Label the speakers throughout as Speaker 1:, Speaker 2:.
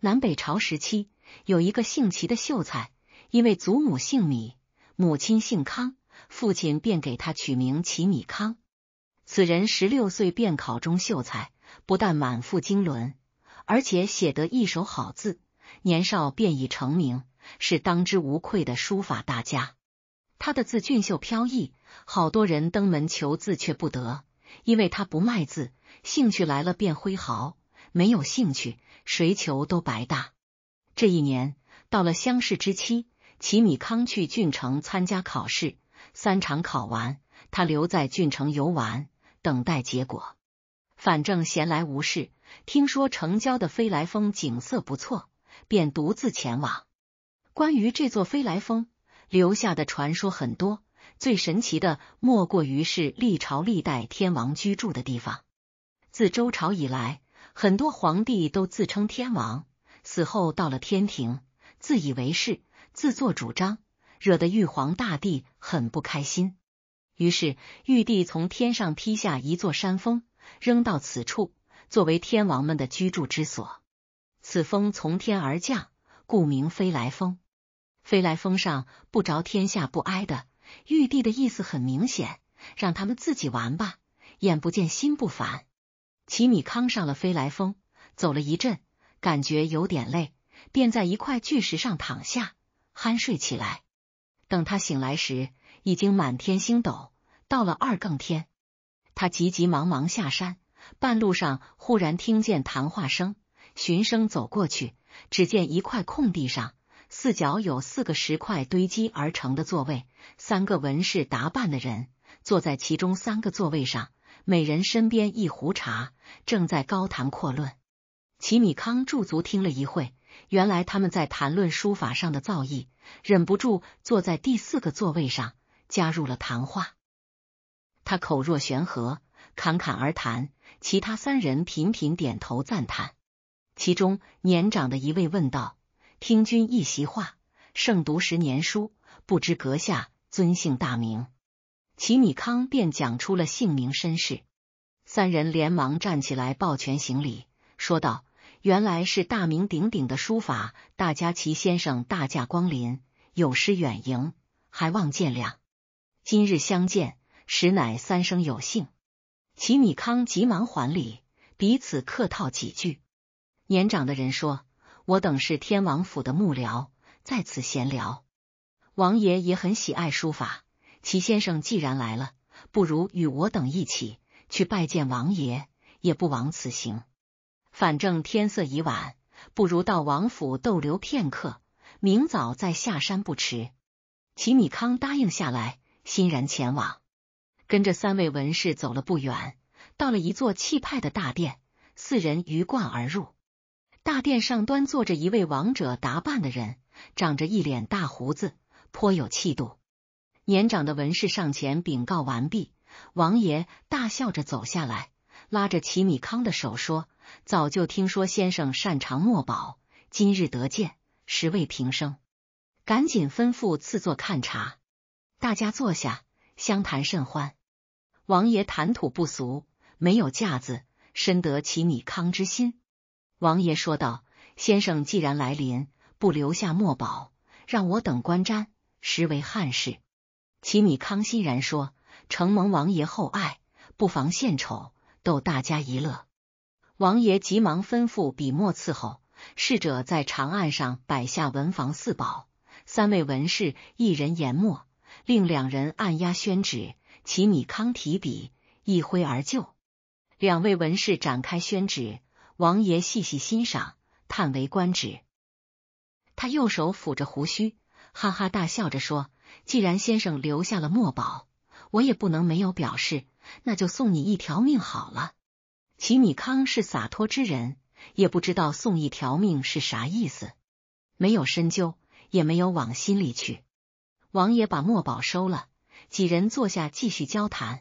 Speaker 1: 南北朝时期，有一个姓齐的秀才，因为祖母姓米，母亲姓康，父亲便给他取名齐米康。此人十六岁便考中秀才，不但满腹经纶，而且写得一手好字，年少便已成名，是当之无愧的书法大家。他的字俊秀飘逸，好多人登门求字却不得，因为他不卖字，兴趣来了便挥毫。没有兴趣，谁求都白搭。这一年到了乡试之期，齐米康去郡城参加考试，三场考完，他留在郡城游玩，等待结果。反正闲来无事，听说城郊的飞来峰景色不错，便独自前往。关于这座飞来峰，留下的传说很多，最神奇的莫过于是历朝历代天王居住的地方，自周朝以来。很多皇帝都自称天王，死后到了天庭，自以为是，自作主张，惹得玉皇大帝很不开心。于是玉帝从天上劈下一座山峰，扔到此处，作为天王们的居住之所。此峰从天而降，故名飞来峰。飞来峰上不着天下不哀的，玉帝的意思很明显，让他们自己玩吧，眼不见心不烦。齐米康上了飞来峰，走了一阵，感觉有点累，便在一块巨石上躺下，酣睡起来。等他醒来时，已经满天星斗，到了二更天。他急急忙忙下山，半路上忽然听见谈话声，循声走过去，只见一块空地上，四角有四个石块堆积而成的座位，三个文士打扮的人坐在其中三个座位上。每人身边一壶茶，正在高谈阔论。齐米康驻足听了一会，原来他们在谈论书法上的造诣，忍不住坐在第四个座位上加入了谈话。他口若悬河，侃侃而谈，其他三人频频点头赞叹。其中年长的一位问道：“听君一席话，胜读十年书。不知阁下尊姓大名？”齐米康便讲出了姓名身世，三人连忙站起来抱拳行礼，说道：“原来是大名鼎鼎的书法大家齐先生大驾光临，有失远迎，还望见谅。今日相见，实乃三生有幸。”齐米康急忙还礼，彼此客套几句。年长的人说：“我等是天王府的幕僚，在此闲聊。王爷也很喜爱书法。”齐先生既然来了，不如与我等一起去拜见王爷，也不枉此行。反正天色已晚，不如到王府逗留片刻，明早再下山不迟。齐米康答应下来，欣然前往。跟着三位文士走了不远，到了一座气派的大殿，四人鱼贯而入。大殿上端坐着一位王者打扮的人，长着一脸大胡子，颇有气度。年长的文士上前禀告完毕，王爷大笑着走下来，拉着齐米康的手说：“早就听说先生擅长墨宝，今日得见，实为平生。”赶紧吩咐赐座看茶，大家坐下，相谈甚欢。王爷谈吐不俗，没有架子，深得齐米康之心。王爷说道：“先生既然来临，不留下墨宝，让我等观瞻，实为憾事。”齐米康欣然说：“承蒙王爷厚爱，不妨献丑，逗大家一乐。”王爷急忙吩咐笔墨伺候，侍者在长案上摆下文房四宝，三位文士一人研墨，令两人按压宣纸。齐米康提笔，一挥而就。两位文士展开宣纸，王爷细细欣赏，叹为观止。他右手抚着胡须，哈哈大笑着说。既然先生留下了墨宝，我也不能没有表示，那就送你一条命好了。齐米康是洒脱之人，也不知道送一条命是啥意思，没有深究，也没有往心里去。王爷把墨宝收了，几人坐下继续交谈。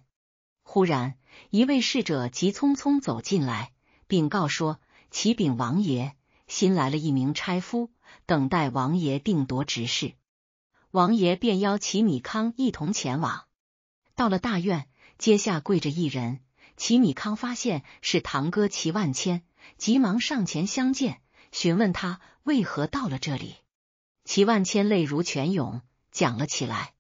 Speaker 1: 忽然，一位侍者急匆匆走进来，禀告说：“启禀王爷，新来了一名差夫，等待王爷定夺执事。”王爷便邀齐米康一同前往。到了大院，阶下跪着一人。齐米康发现是堂哥齐万千，急忙上前相见，询问他为何到了这里。齐万千泪如泉涌，讲了起来。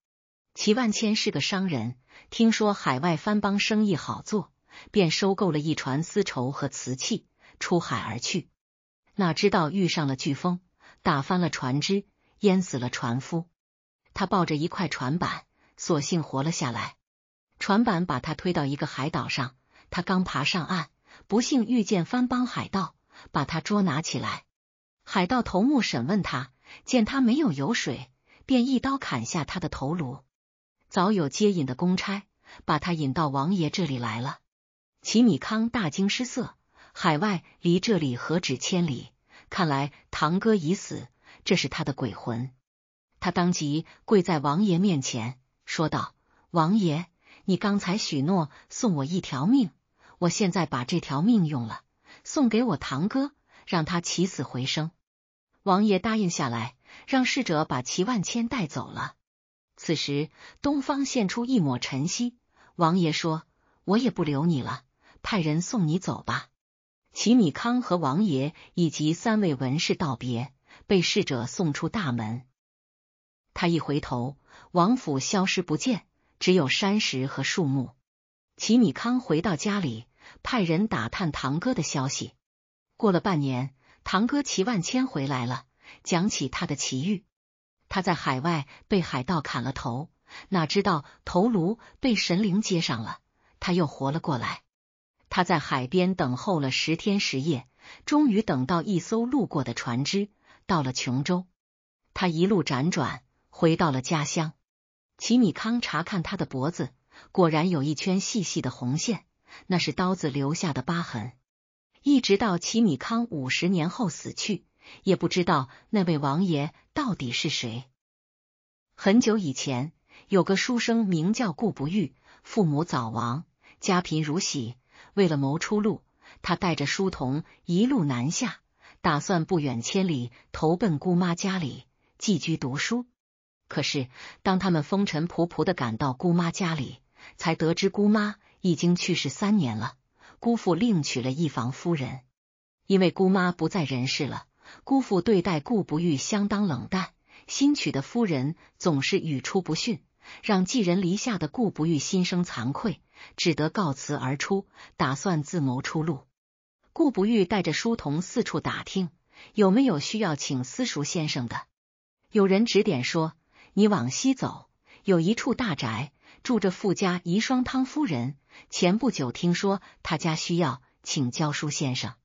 Speaker 1: 齐万千是个商人，听说海外番邦生意好做，便收购了一船丝绸和瓷器，出海而去。哪知道遇上了飓风，打翻了船只，淹死了船夫。他抱着一块船板，索性活了下来。船板把他推到一个海岛上，他刚爬上岸，不幸遇见番邦海盗，把他捉拿起来。海盗头目审问他，见他没有油水，便一刀砍下他的头颅。早有接引的公差把他引到王爷这里来了。齐米康大惊失色，海外离这里何止千里？看来堂哥已死，这是他的鬼魂。他当即跪在王爷面前，说道：“王爷，你刚才许诺送我一条命，我现在把这条命用了，送给我堂哥，让他起死回生。”王爷答应下来，让侍者把齐万千带走了。此时，东方现出一抹晨曦。王爷说：“我也不留你了，派人送你走吧。”齐米康和王爷以及三位文士道别，被侍者送出大门。他一回头，王府消失不见，只有山石和树木。齐米康回到家里，派人打探堂哥的消息。过了半年，堂哥齐万千回来了，讲起他的奇遇：他在海外被海盗砍了头，哪知道头颅被神灵接上了，他又活了过来。他在海边等候了十天十夜，终于等到一艘路过的船只，到了琼州。他一路辗转。回到了家乡，齐米康查看他的脖子，果然有一圈细细的红线，那是刀子留下的疤痕。一直到齐米康五十年后死去，也不知道那位王爷到底是谁。很久以前，有个书生名叫顾不遇，父母早亡，家贫如洗。为了谋出路，他带着书童一路南下，打算不远千里投奔姑妈家里，寄居读书。可是，当他们风尘仆仆的赶到姑妈家里，才得知姑妈已经去世三年了。姑父另娶了一房夫人，因为姑妈不在人世了，姑父对待顾不遇相当冷淡。新娶的夫人总是语出不逊，让寄人篱下的顾不遇心生惭愧，只得告辞而出，打算自谋出路。顾不遇带着书童四处打听，有没有需要请私塾先生的。有人指点说。你往西走，有一处大宅，住着富家遗孀汤夫人。前不久听说他家需要请教书先生，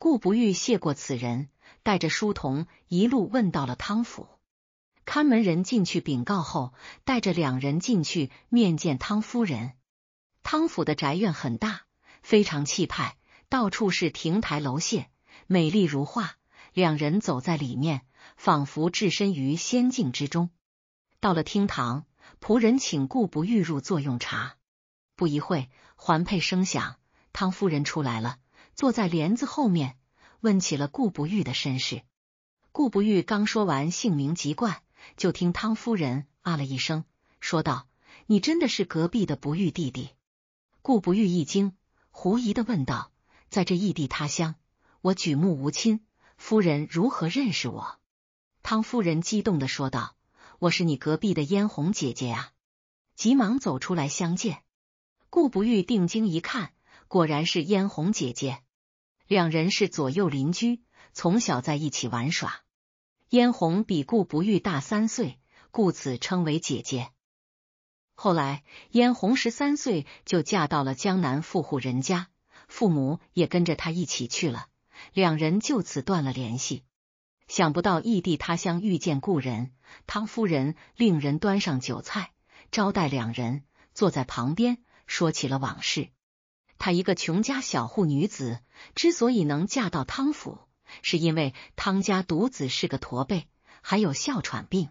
Speaker 1: 顾不遇谢过此人，带着书童一路问到了汤府。看门人进去禀告后，带着两人进去面见汤夫人。汤府的宅院很大，非常气派，到处是亭台楼榭，美丽如画。两人走在里面，仿佛置身于仙境之中。到了厅堂，仆人请顾不遇入座用茶。不一会环佩声响，汤夫人出来了，坐在帘子后面，问起了顾不遇的身世。顾不遇刚说完姓名籍贯，就听汤夫人啊了一声，说道：“你真的是隔壁的不遇弟弟？”顾不遇一惊，狐疑的问道：“在这异地他乡，我举目无亲，夫人如何认识我？”汤夫人激动的说道。我是你隔壁的嫣红姐姐啊！急忙走出来相见。顾不遇定睛一看，果然是嫣红姐姐。两人是左右邻居，从小在一起玩耍。嫣红比顾不遇大三岁，故此称为姐姐。后来，嫣红十三岁就嫁到了江南富户人家，父母也跟着她一起去了，两人就此断了联系。想不到异地他乡遇见故人，汤夫人令人端上酒菜招待两人，坐在旁边说起了往事。她一个穷家小户女子，之所以能嫁到汤府，是因为汤家独子是个驼背，还有哮喘病。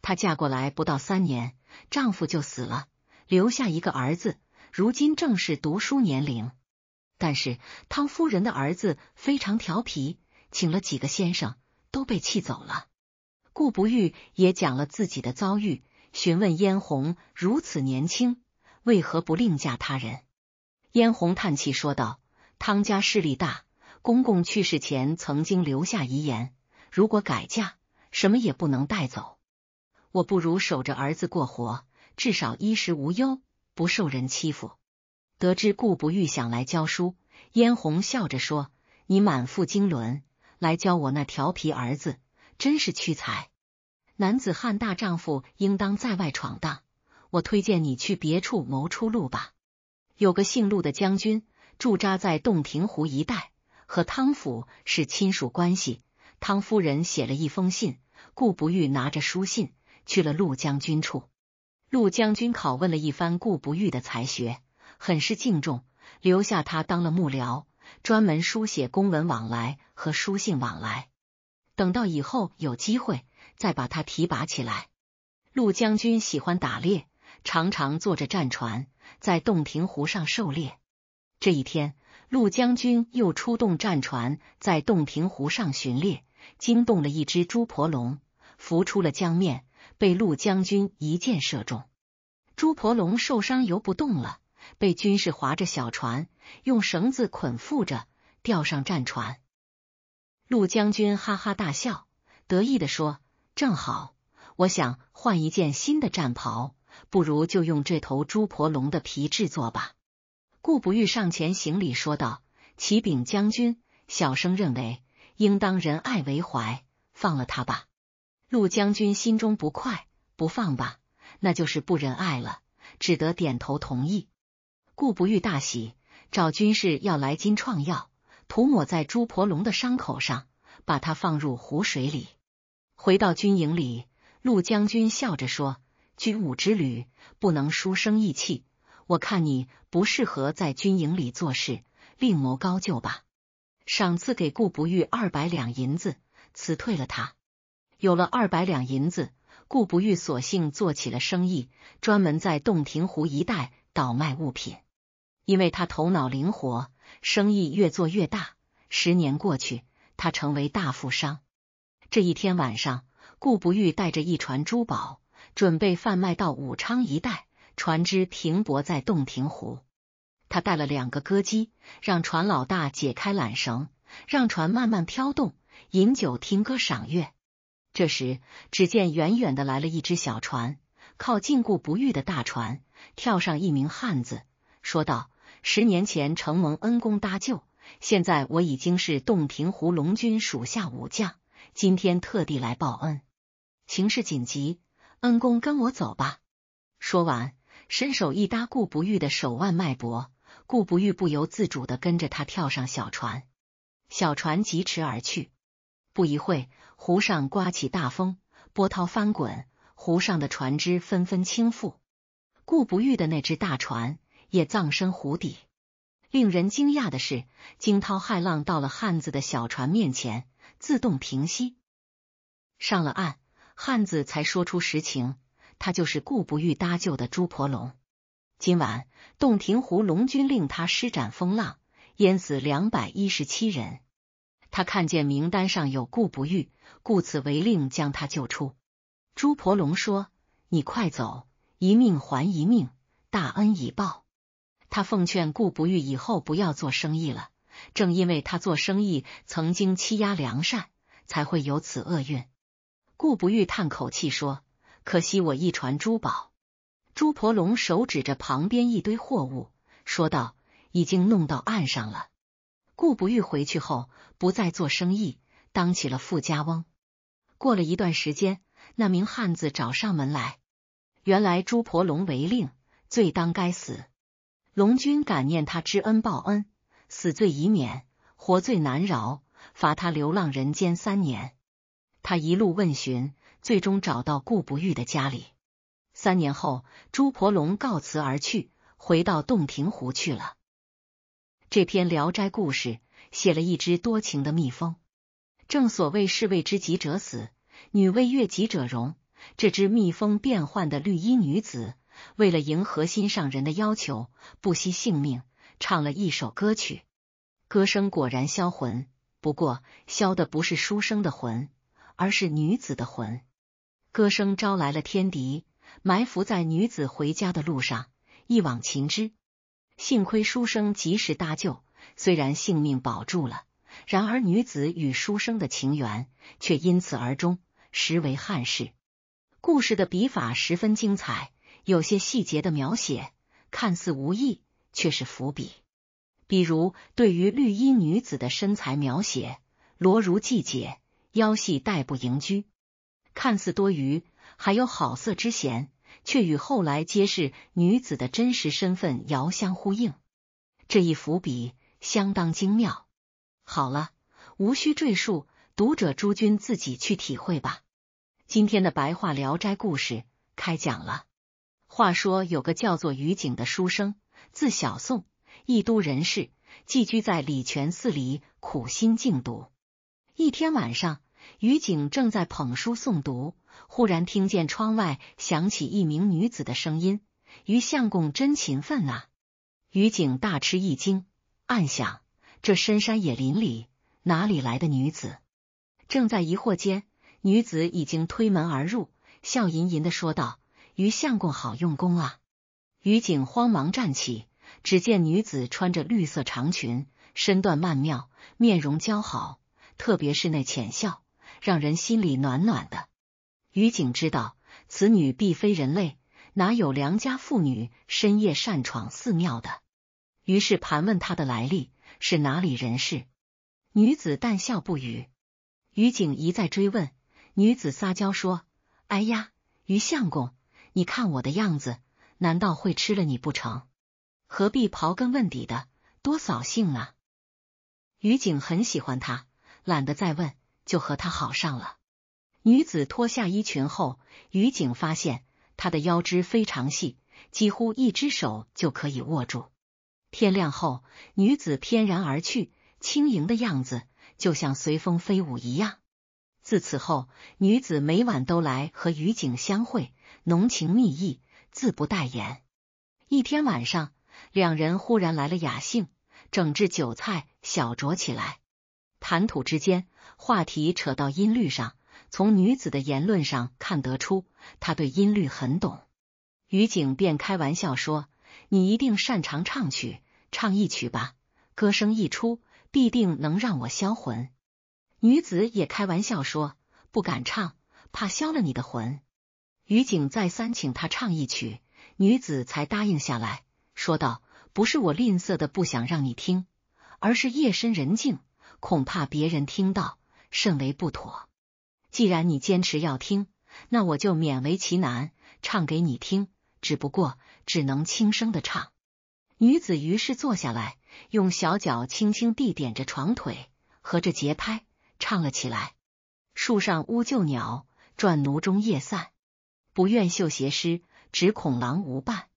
Speaker 1: 她嫁过来不到三年，丈夫就死了，留下一个儿子，如今正是读书年龄。但是汤夫人的儿子非常调皮，请了几个先生。都被气走了。顾不玉也讲了自己的遭遇，询问嫣红如此年轻，为何不另嫁他人？嫣红叹气说道：“汤家势力大，公公去世前曾经留下遗言，如果改嫁，什么也不能带走。我不如守着儿子过活，至少衣食无忧，不受人欺负。”得知顾不玉想来教书，嫣红笑着说：“你满腹经纶。”来教我那调皮儿子，真是屈才。男子汉大丈夫应当在外闯荡，我推荐你去别处谋出路吧。有个姓陆的将军驻扎在洞庭湖一带，和汤府是亲属关系。汤夫人写了一封信，顾不遇拿着书信去了陆将军处。陆将军拷问了一番顾不遇的才学，很是敬重，留下他当了幕僚。专门书写公文往来和书信往来，等到以后有机会再把他提拔起来。陆将军喜欢打猎，常常坐着战船在洞庭湖上狩猎。这一天，陆将军又出动战船在洞庭湖上巡猎，惊动了一只猪婆龙，浮出了江面，被陆将军一箭射中。猪婆龙受伤游不动了。被军士划着小船，用绳子捆缚着，吊上战船。陆将军哈哈大笑，得意地说：“正好，我想换一件新的战袍，不如就用这头猪婆龙的皮制作吧。”顾不欲上前行礼说道：“启禀将军，小生认为应当仁爱为怀，放了他吧。”陆将军心中不快，不放吧，那就是不仁爱了，只得点头同意。顾不遇大喜，找军士要来金创药，涂抹在朱婆龙的伤口上，把它放入湖水里。回到军营里，陆将军笑着说：“军武之旅不能书生意气，我看你不适合在军营里做事，另谋高就吧。”赏赐给顾不遇二百两银子，辞退了他。有了二百两银子，顾不遇索性做起了生意，专门在洞庭湖一带。倒卖物品，因为他头脑灵活，生意越做越大。十年过去，他成为大富商。这一天晚上，顾不遇带着一船珠宝，准备贩卖到武昌一带。船只停泊在洞庭湖，他带了两个歌姬，让船老大解开缆绳，让船慢慢飘动，饮酒听歌赏月。这时，只见远远的来了一只小船，靠近顾不遇的大船。跳上一名汉子，说道：“十年前承蒙恩公搭救，现在我已经是洞庭湖龙君属下武将，今天特地来报恩。情势紧急，恩公跟我走吧。”说完，伸手一搭顾不遇的手腕脉搏，顾不遇不由自主的跟着他跳上小船，小船疾驰而去。不一会湖上刮起大风，波涛翻滚，湖上的船只纷纷倾覆。顾不遇的那只大船也葬身湖底。令人惊讶的是，惊涛骇浪到了汉子的小船面前，自动平息。上了岸，汉子才说出实情：他就是顾不遇搭救的朱婆龙。今晚洞庭湖龙君令他施展风浪，淹死两百一十七人。他看见名单上有顾不遇，故此违令将他救出。朱婆龙说：“你快走。”一命还一命，大恩已报。他奉劝顾不遇以后不要做生意了，正因为他做生意曾经欺压良善，才会有此厄运。顾不遇叹口气说：“可惜我一船珠宝。”朱婆龙手指着旁边一堆货物说道：“已经弄到岸上了。”顾不遇回去后不再做生意，当起了富家翁。过了一段时间，那名汉子找上门来。原来朱婆龙违令，罪当该死。龙君感念他知恩报恩，死罪已免，活罪难饶，罚他流浪人间三年。他一路问询，最终找到顾不遇的家里。三年后，朱婆龙告辞而去，回到洞庭湖去了。这篇《聊斋》故事写了一只多情的蜜蜂。正所谓士为知己者死，女为悦己者容。这只蜜蜂变幻的绿衣女子，为了迎合心上人的要求，不惜性命唱了一首歌曲。歌声果然销魂，不过销的不是书生的魂，而是女子的魂。歌声招来了天敌，埋伏在女子回家的路上，一网情之。幸亏书生及时搭救，虽然性命保住了，然而女子与书生的情缘却因此而终，实为憾事。故事的笔法十分精彩，有些细节的描写看似无意，却是伏笔。比如对于绿衣女子的身材描写，罗如季姐腰细带不盈居，看似多余，还有好色之嫌，却与后来揭示女子的真实身份遥相呼应。这一伏笔相当精妙。好了，无需赘述，读者诸君自己去体会吧。今天的白话聊斋故事开讲了。话说有个叫做于景的书生，字小宋，义都人士，寄居在礼泉寺里，苦心静读。一天晚上，于景正在捧书诵读，忽然听见窗外响起一名女子的声音：“于相公真勤奋啊！”于景大吃一惊，暗想：这深山野林里哪里来的女子？正在疑惑间。女子已经推门而入，笑吟吟的说道：“于相公好用功啊！”于景慌忙站起，只见女子穿着绿色长裙，身段曼妙，面容姣好，特别是那浅笑，让人心里暖暖的。于景知道此女必非人类，哪有良家妇女深夜擅闯寺庙的？于是盘问她的来历，是哪里人士？女子淡笑不语。于景一再追问。女子撒娇说：“哎呀，于相公，你看我的样子，难道会吃了你不成？何必刨根问底的，多扫兴啊！”于景很喜欢他，懒得再问，就和他好上了。女子脱下衣裙后，于景发现她的腰肢非常细，几乎一只手就可以握住。天亮后，女子翩然而去，轻盈的样子就像随风飞舞一样。自此后，女子每晚都来和于景相会，浓情蜜意，自不待言。一天晚上，两人忽然来了雅兴，整治酒菜，小酌起来。谈吐之间，话题扯到音律上，从女子的言论上看得出，她对音律很懂。于景便开玩笑说：“你一定擅长唱曲，唱一曲吧，歌声一出，必定能让我销魂。”女子也开玩笑说：“不敢唱，怕消了你的魂。”于景再三请他唱一曲，女子才答应下来，说道：“不是我吝啬的不想让你听，而是夜深人静，恐怕别人听到甚为不妥。既然你坚持要听，那我就勉为其难唱给你听，只不过只能轻声的唱。”女子于是坐下来，用小脚轻轻地点着床腿，合着节拍。唱了起来，树上乌臼鸟，转奴中夜散，不愿绣鞋湿，只恐狼无伴。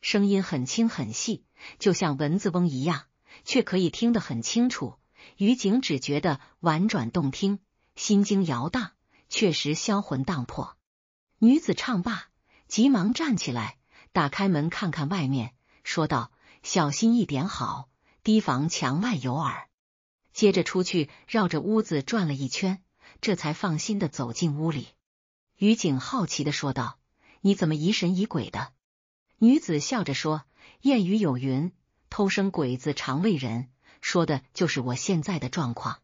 Speaker 1: 声音很轻很细，就像蚊子嗡一样，却可以听得很清楚。于景只觉得婉转动听，心惊摇荡，确实销魂荡魄。女子唱罢，急忙站起来，打开门看看外面，说道：“小心一点，好，提防墙外有耳。”接着出去绕着屋子转了一圈，这才放心的走进屋里。于景好奇的说道：“你怎么疑神疑鬼的？”女子笑着说：“谚语有云，偷生鬼子常为人，说的就是我现在的状况。”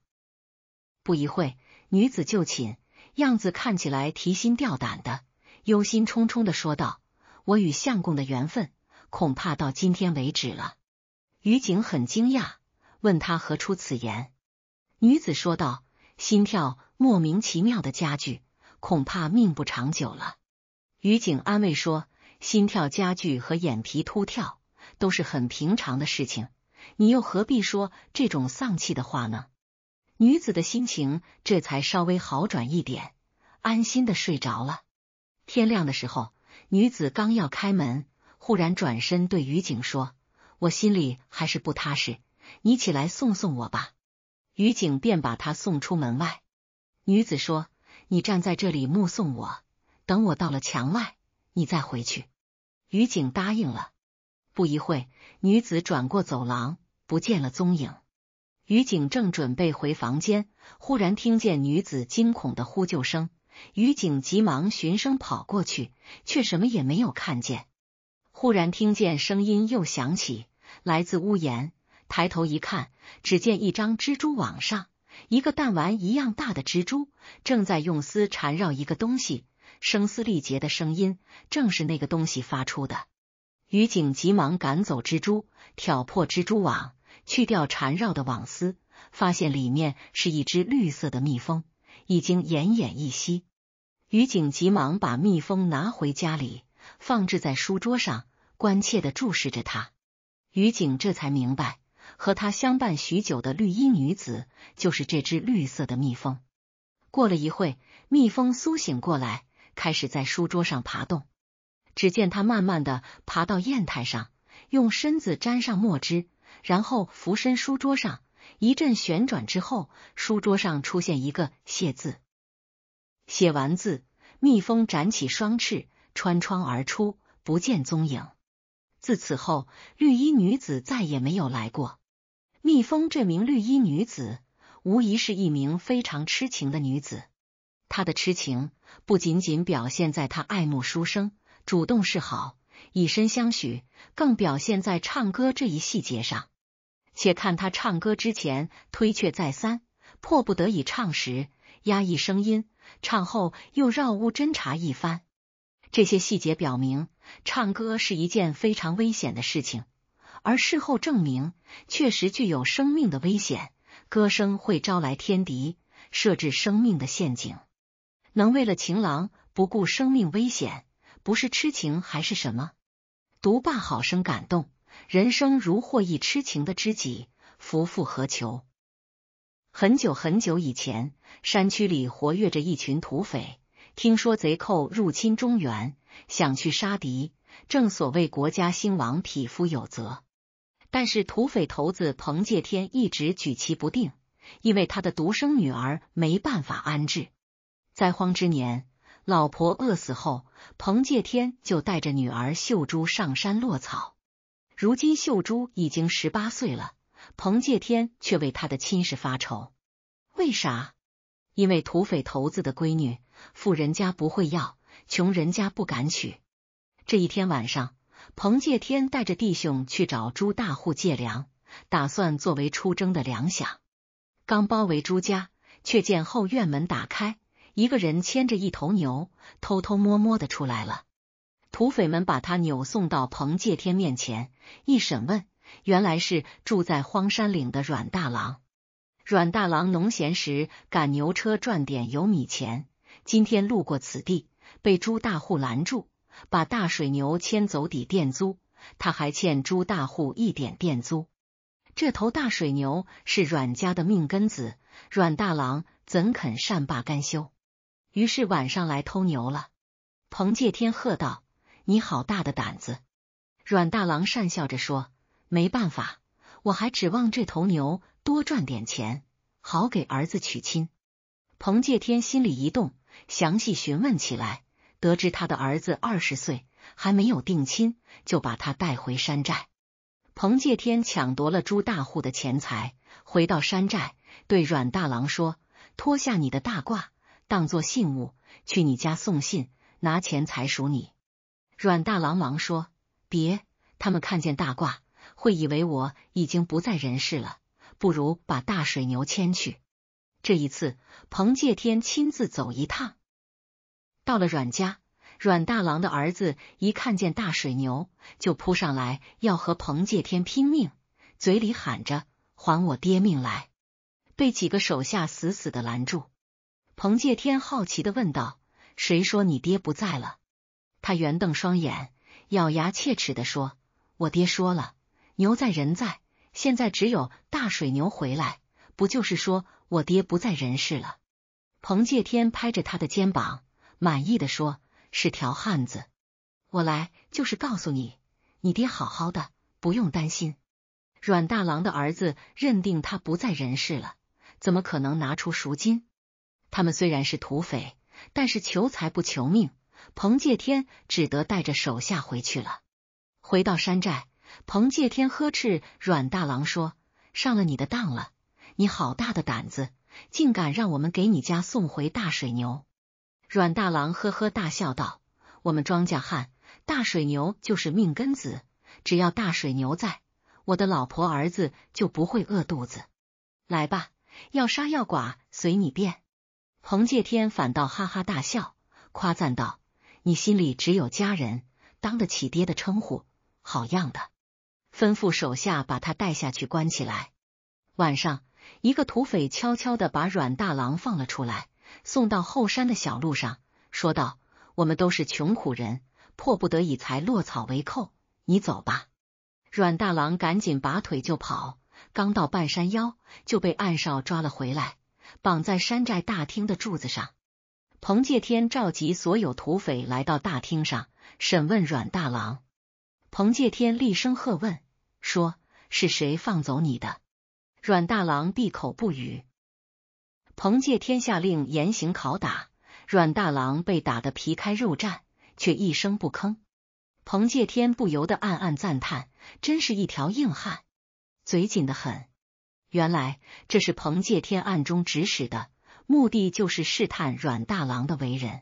Speaker 1: 不一会女子就寝，样子看起来提心吊胆的，忧心忡忡的说道：“我与相公的缘分恐怕到今天为止了。”于景很惊讶。问他何出此言？女子说道：“心跳莫名其妙的加剧，恐怕命不长久了。”于景安慰说：“心跳加剧和眼皮突跳都是很平常的事情，你又何必说这种丧气的话呢？”女子的心情这才稍微好转一点，安心的睡着了。天亮的时候，女子刚要开门，忽然转身对于景说：“我心里还是不踏实。”你起来送送我吧，于景便把他送出门外。女子说：“你站在这里目送我，等我到了墙外，你再回去。”于景答应了。不一会，女子转过走廊，不见了踪影。于景正准备回房间，忽然听见女子惊恐的呼救声。于景急忙循声跑过去，却什么也没有看见。忽然听见声音又响起，来自屋檐。抬头一看，只见一张蜘蛛网上，一个弹丸一样大的蜘蛛正在用丝缠绕一个东西。声嘶力竭的声音正是那个东西发出的。于警急忙赶走蜘蛛，挑破蜘蛛网，去掉缠绕的网丝，发现里面是一只绿色的蜜蜂，已经奄奄一息。于警急忙把蜜蜂拿回家里，放置在书桌上，关切的注视着它。于警这才明白。和他相伴许久的绿衣女子，就是这只绿色的蜜蜂。过了一会，蜜蜂苏醒过来，开始在书桌上爬动。只见它慢慢的爬到砚台上，用身子沾上墨汁，然后俯身书桌上，一阵旋转之后，书桌上出现一个“谢”字。写完字，蜜蜂展起双翅，穿窗而出，不见踪影。自此后，绿衣女子再也没有来过。蜜蜂这名绿衣女子，无疑是一名非常痴情的女子。她的痴情不仅仅表现在她爱慕书生、主动示好、以身相许，更表现在唱歌这一细节上。且看她唱歌之前推却再三，迫不得已唱时压抑声音，唱后又绕屋侦查一番。这些细节表明，唱歌是一件非常危险的事情。而事后证明，确实具有生命的危险。歌声会招来天敌，设置生命的陷阱。能为了情郎不顾生命危险，不是痴情还是什么？独霸，好生感动。人生如获一痴情的知己，夫复何求？很久很久以前，山区里活跃着一群土匪。听说贼寇入侵中原，想去杀敌。正所谓，国家兴亡，匹夫有责。但是土匪头子彭介天一直举棋不定，因为他的独生女儿没办法安置。灾荒之年，老婆饿死后，彭介天就带着女儿秀珠上山落草。如今秀珠已经十八岁了，彭介天却为他的亲事发愁。为啥？因为土匪头子的闺女，富人家不会要，穷人家不敢娶。这一天晚上。彭介天带着弟兄去找朱大户借粮，打算作为出征的粮饷。刚包围朱家，却见后院门打开，一个人牵着一头牛偷偷摸摸的出来了。土匪们把他扭送到彭介天面前，一审问，原来是住在荒山岭的阮大郎。阮大郎农闲时赶牛车赚点油米钱，今天路过此地，被朱大户拦住。把大水牛牵走抵店租，他还欠朱大户一点店租。这头大水牛是阮家的命根子，阮大郎怎肯善罢甘休？于是晚上来偷牛了。彭介天喝道：“你好大的胆子！”阮大郎讪笑着说：“没办法，我还指望这头牛多赚点钱，好给儿子娶亲。”彭介天心里一动，详细询问起来。得知他的儿子二十岁还没有定亲，就把他带回山寨。彭介天抢夺了朱大户的钱财，回到山寨，对阮大郎说：“脱下你的大褂，当做信物，去你家送信，拿钱财赎你。”阮大郎忙说：“别，他们看见大褂会以为我已经不在人世了，不如把大水牛牵去。”这一次，彭介天亲自走一趟。到了阮家，阮大郎的儿子一看见大水牛，就扑上来要和彭介天拼命，嘴里喊着：“还我爹命来！”被几个手下死死的拦住。彭介天好奇的问道：“谁说你爹不在了？”他圆瞪双眼，咬牙切齿的说：“我爹说了，牛在人在，现在只有大水牛回来，不就是说我爹不在人世了？”彭介天拍着他的肩膀。满意的说：“是条汉子，我来就是告诉你，你爹好好的，不用担心。”阮大郎的儿子认定他不在人世了，怎么可能拿出赎金？他们虽然是土匪，但是求财不求命。彭介天只得带着手下回去了。回到山寨，彭介天呵斥阮大郎说：“上了你的当了，你好大的胆子，竟敢让我们给你家送回大水牛！”阮大郎呵呵大笑道：“我们庄稼汉，大水牛就是命根子，只要大水牛在，我的老婆儿子就不会饿肚子。来吧，要杀要剐随你便。”彭介天反倒哈哈大笑，夸赞道：“你心里只有家人，当得起爹的称呼，好样的！”吩咐手下把他带下去关起来。晚上，一个土匪悄悄的把阮大郎放了出来。送到后山的小路上，说道：“我们都是穷苦人，迫不得已才落草为寇。你走吧。”阮大郎赶紧拔腿就跑，刚到半山腰就被暗哨抓了回来，绑在山寨大厅的柱子上。彭介天召集所有土匪来到大厅上，审问阮大郎。彭介天厉声喝问：“说是谁放走你的？”阮大郎闭口不语。彭介天下令严刑拷打，阮大郎被打得皮开肉绽，却一声不吭。彭介天不由得暗暗赞叹，真是一条硬汉，嘴紧的很。原来这是彭介天暗中指使的，目的就是试探阮大郎的为人。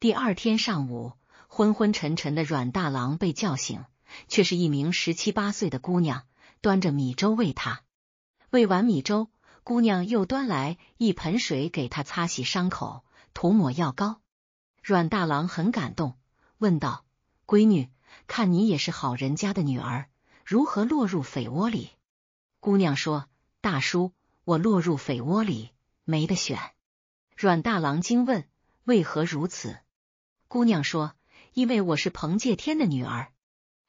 Speaker 1: 第二天上午，昏昏沉沉的阮大郎被叫醒，却是一名十七八岁的姑娘端着米粥喂他。喂完米粥。姑娘又端来一盆水，给他擦洗伤口，涂抹药膏。阮大郎很感动，问道：“闺女，看你也是好人家的女儿，如何落入匪窝里？”姑娘说：“大叔，我落入匪窝里没得选。”阮大郎惊问：“为何如此？”姑娘说：“因为我是彭介天的女儿。”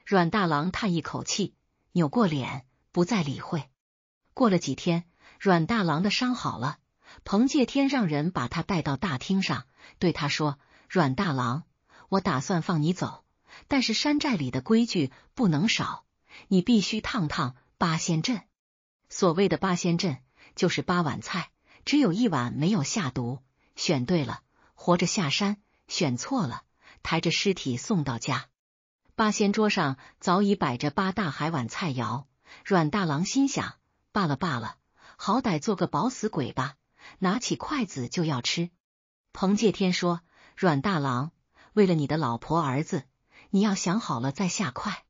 Speaker 1: 阮大郎叹一口气，扭过脸，不再理会。过了几天。阮大郎的伤好了，彭介天让人把他带到大厅上，对他说：“阮大郎，我打算放你走，但是山寨里的规矩不能少，你必须趟趟八仙阵。所谓的八仙阵，就是八碗菜，只有一碗没有下毒，选对了活着下山，选错了抬着尸体送到家。八仙桌上早已摆着八大海碗菜肴，阮大郎心想：罢了罢了。”好歹做个饱死鬼吧，拿起筷子就要吃。彭介天说：“阮大郎，为了你的老婆儿子，你要想好了再下筷。”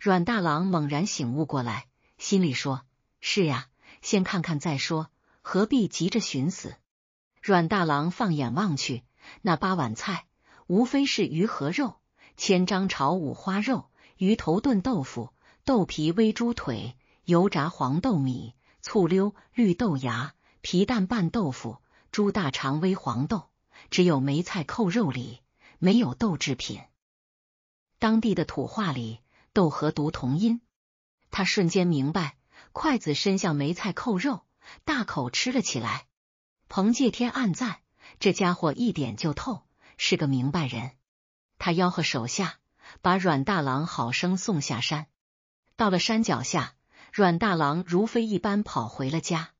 Speaker 1: 阮大郎猛然醒悟过来，心里说：“是呀，先看看再说，何必急着寻死？”阮大郎放眼望去，那八碗菜无非是鱼和肉，千张炒五花肉，鱼头炖豆腐，豆皮煨猪腿，油炸黄豆米。醋溜绿豆芽、皮蛋拌豆腐、猪大肠煨黄豆，只有梅菜扣肉里没有豆制品。当地的土话里“豆”和“毒”同音，他瞬间明白，筷子伸向梅菜扣肉，大口吃了起来。彭介天暗赞，这家伙一点就透，是个明白人。他吆喝手下，把阮大郎好生送下山。到了山脚下。阮大郎如飞一般跑回了家。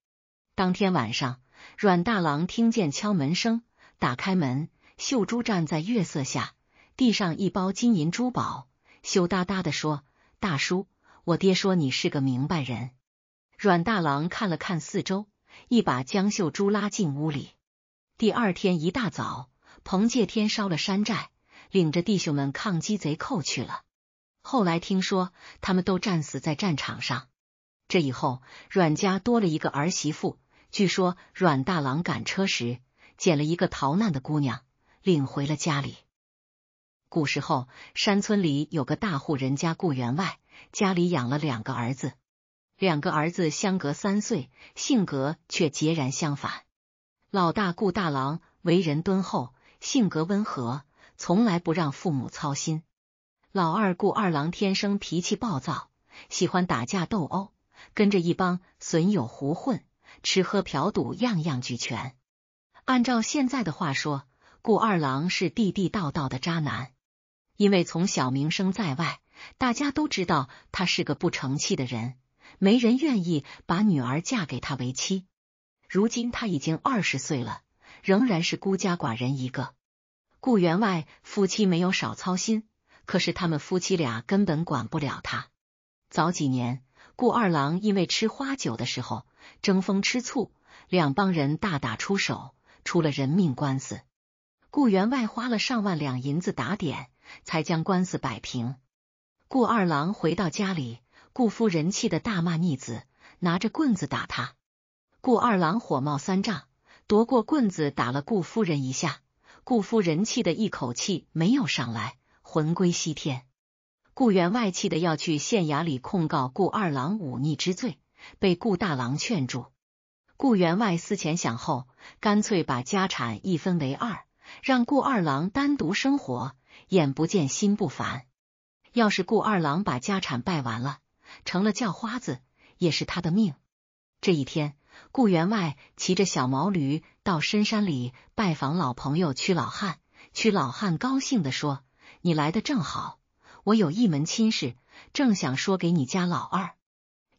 Speaker 1: 当天晚上，阮大郎听见敲门声，打开门，秀珠站在月色下，递上一包金银珠宝，羞答答的说：“大叔，我爹说你是个明白人。”阮大郎看了看四周，一把将秀珠拉进屋里。第二天一大早，彭借天烧了山寨，领着弟兄们抗击贼寇去了。后来听说，他们都战死在战场上。这以后，阮家多了一个儿媳妇。据说阮大郎赶车时捡了一个逃难的姑娘，领回了家里。古时候，山村里有个大户人家顾员外，家里养了两个儿子。两个儿子相隔三岁，性格却截然相反。老大顾大郎为人敦厚，性格温和，从来不让父母操心。老二顾二郎天生脾气暴躁，喜欢打架斗殴。跟着一帮损友胡混，吃喝嫖赌样样俱全。按照现在的话说，顾二郎是地地道道的渣男。因为从小名声在外，大家都知道他是个不成器的人，没人愿意把女儿嫁给他为妻。如今他已经二十岁了，仍然是孤家寡人一个。顾员外夫妻没有少操心，可是他们夫妻俩根本管不了他。早几年。顾二郎因为吃花酒的时候争风吃醋，两帮人大打出手，出了人命官司。顾员外花了上万两银子打点，才将官司摆平。顾二郎回到家里，顾夫人气的大骂逆子，拿着棍子打他。顾二郎火冒三丈，夺过棍子打了顾夫人一下。顾夫人气的一口气没有上来，魂归西天。顾员外气得要去县衙里控告顾二郎忤逆之罪，被顾大郎劝住。顾员外思前想后，干脆把家产一分为二，让顾二郎单独生活，眼不见心不烦。要是顾二郎把家产败完了，成了叫花子，也是他的命。这一天，顾员外骑着小毛驴到深山里拜访老朋友屈老汉。屈老汉高兴地说：“你来的正好。”我有一门亲事，正想说给你家老二。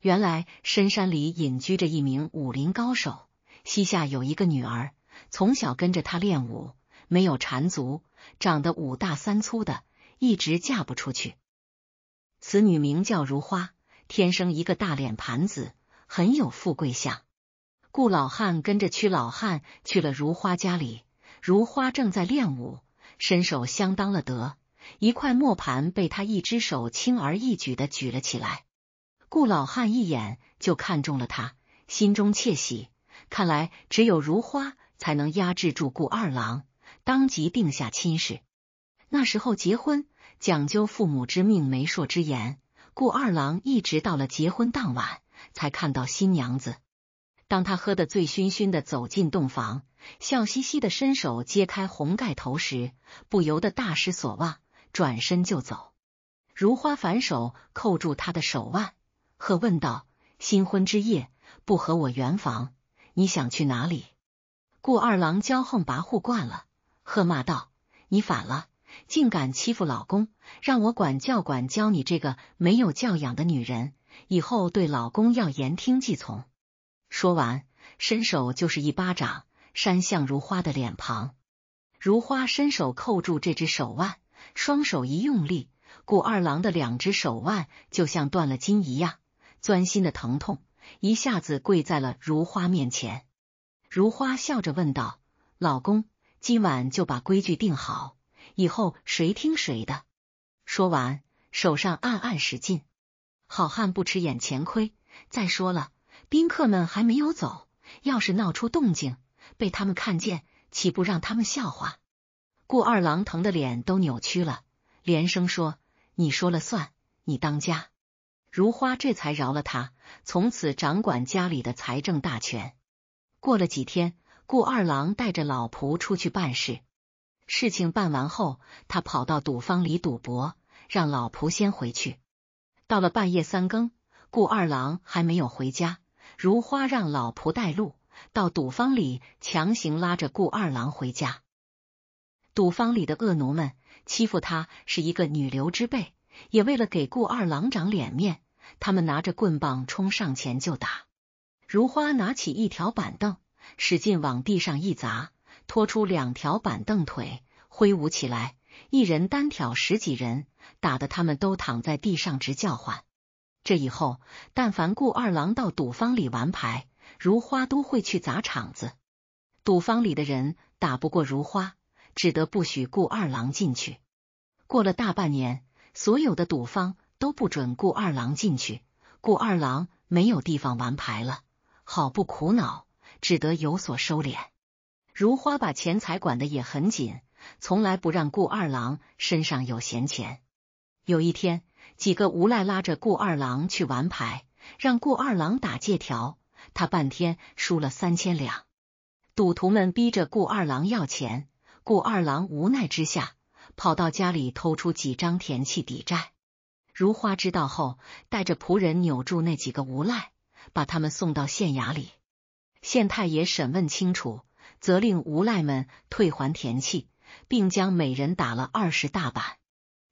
Speaker 1: 原来深山里隐居着一名武林高手，膝下有一个女儿，从小跟着他练武，没有缠足，长得五大三粗的，一直嫁不出去。此女名叫如花，天生一个大脸盘子，很有富贵相。顾老汉跟着屈老汉去了如花家里，如花正在练武，身手相当了得。一块磨盘被他一只手轻而易举的举了起来。顾老汉一眼就看中了他，心中窃喜，看来只有如花才能压制住顾二郎，当即定下亲事。那时候结婚讲究父母之命媒妁之言，顾二郎一直到了结婚当晚才看到新娘子。当他喝得醉醺醺的走进洞房，笑嘻嘻的伸手揭开红盖头时，不由得大失所望。转身就走，如花反手扣住他的手腕，喝问道：“新婚之夜不和我圆房，你想去哪里？”顾二郎骄横跋扈惯了，喝骂道：“你反了，竟敢欺负老公，让我管教管教你这个没有教养的女人，以后对老公要言听计从。”说完，伸手就是一巴掌扇向如花的脸庞。如花伸手扣住这只手腕。双手一用力，顾二郎的两只手腕就像断了筋一样，钻心的疼痛，一下子跪在了如花面前。如花笑着问道：“老公，今晚就把规矩定好，以后谁听谁的？”说完，手上暗暗使劲。好汉不吃眼前亏。再说了，宾客们还没有走，要是闹出动静，被他们看见，岂不让他们笑话？顾二郎疼的脸都扭曲了，连声说：“你说了算，你当家。”如花这才饶了他，从此掌管家里的财政大权。过了几天，顾二郎带着老仆出去办事，事情办完后，他跑到赌坊里赌博，让老仆先回去。到了半夜三更，顾二郎还没有回家，如花让老仆带路到赌坊里，强行拉着顾二郎回家。赌坊里的恶奴们欺负她是一个女流之辈，也为了给顾二郎长脸面，他们拿着棍棒冲上前就打。如花拿起一条板凳，使劲往地上一砸，拖出两条板凳腿，挥舞起来，一人单挑十几人，打得他们都躺在地上直叫唤。这以后，但凡顾二郎到赌坊里玩牌，如花都会去砸场子。赌坊里的人打不过如花。只得不许顾二郎进去。过了大半年，所有的赌方都不准顾二郎进去，顾二郎没有地方玩牌了，好不苦恼，只得有所收敛。如花把钱财管的也很紧，从来不让顾二郎身上有闲钱。有一天，几个无赖拉着顾二郎去玩牌，让顾二郎打借条，他半天输了三千两，赌徒们逼着顾二郎要钱。顾二郎无奈之下，跑到家里偷出几张田契抵债。如花知道后，带着仆人扭住那几个无赖，把他们送到县衙里。县太爷审问清楚，责令无赖们退还田契，并将每人打了二十大板。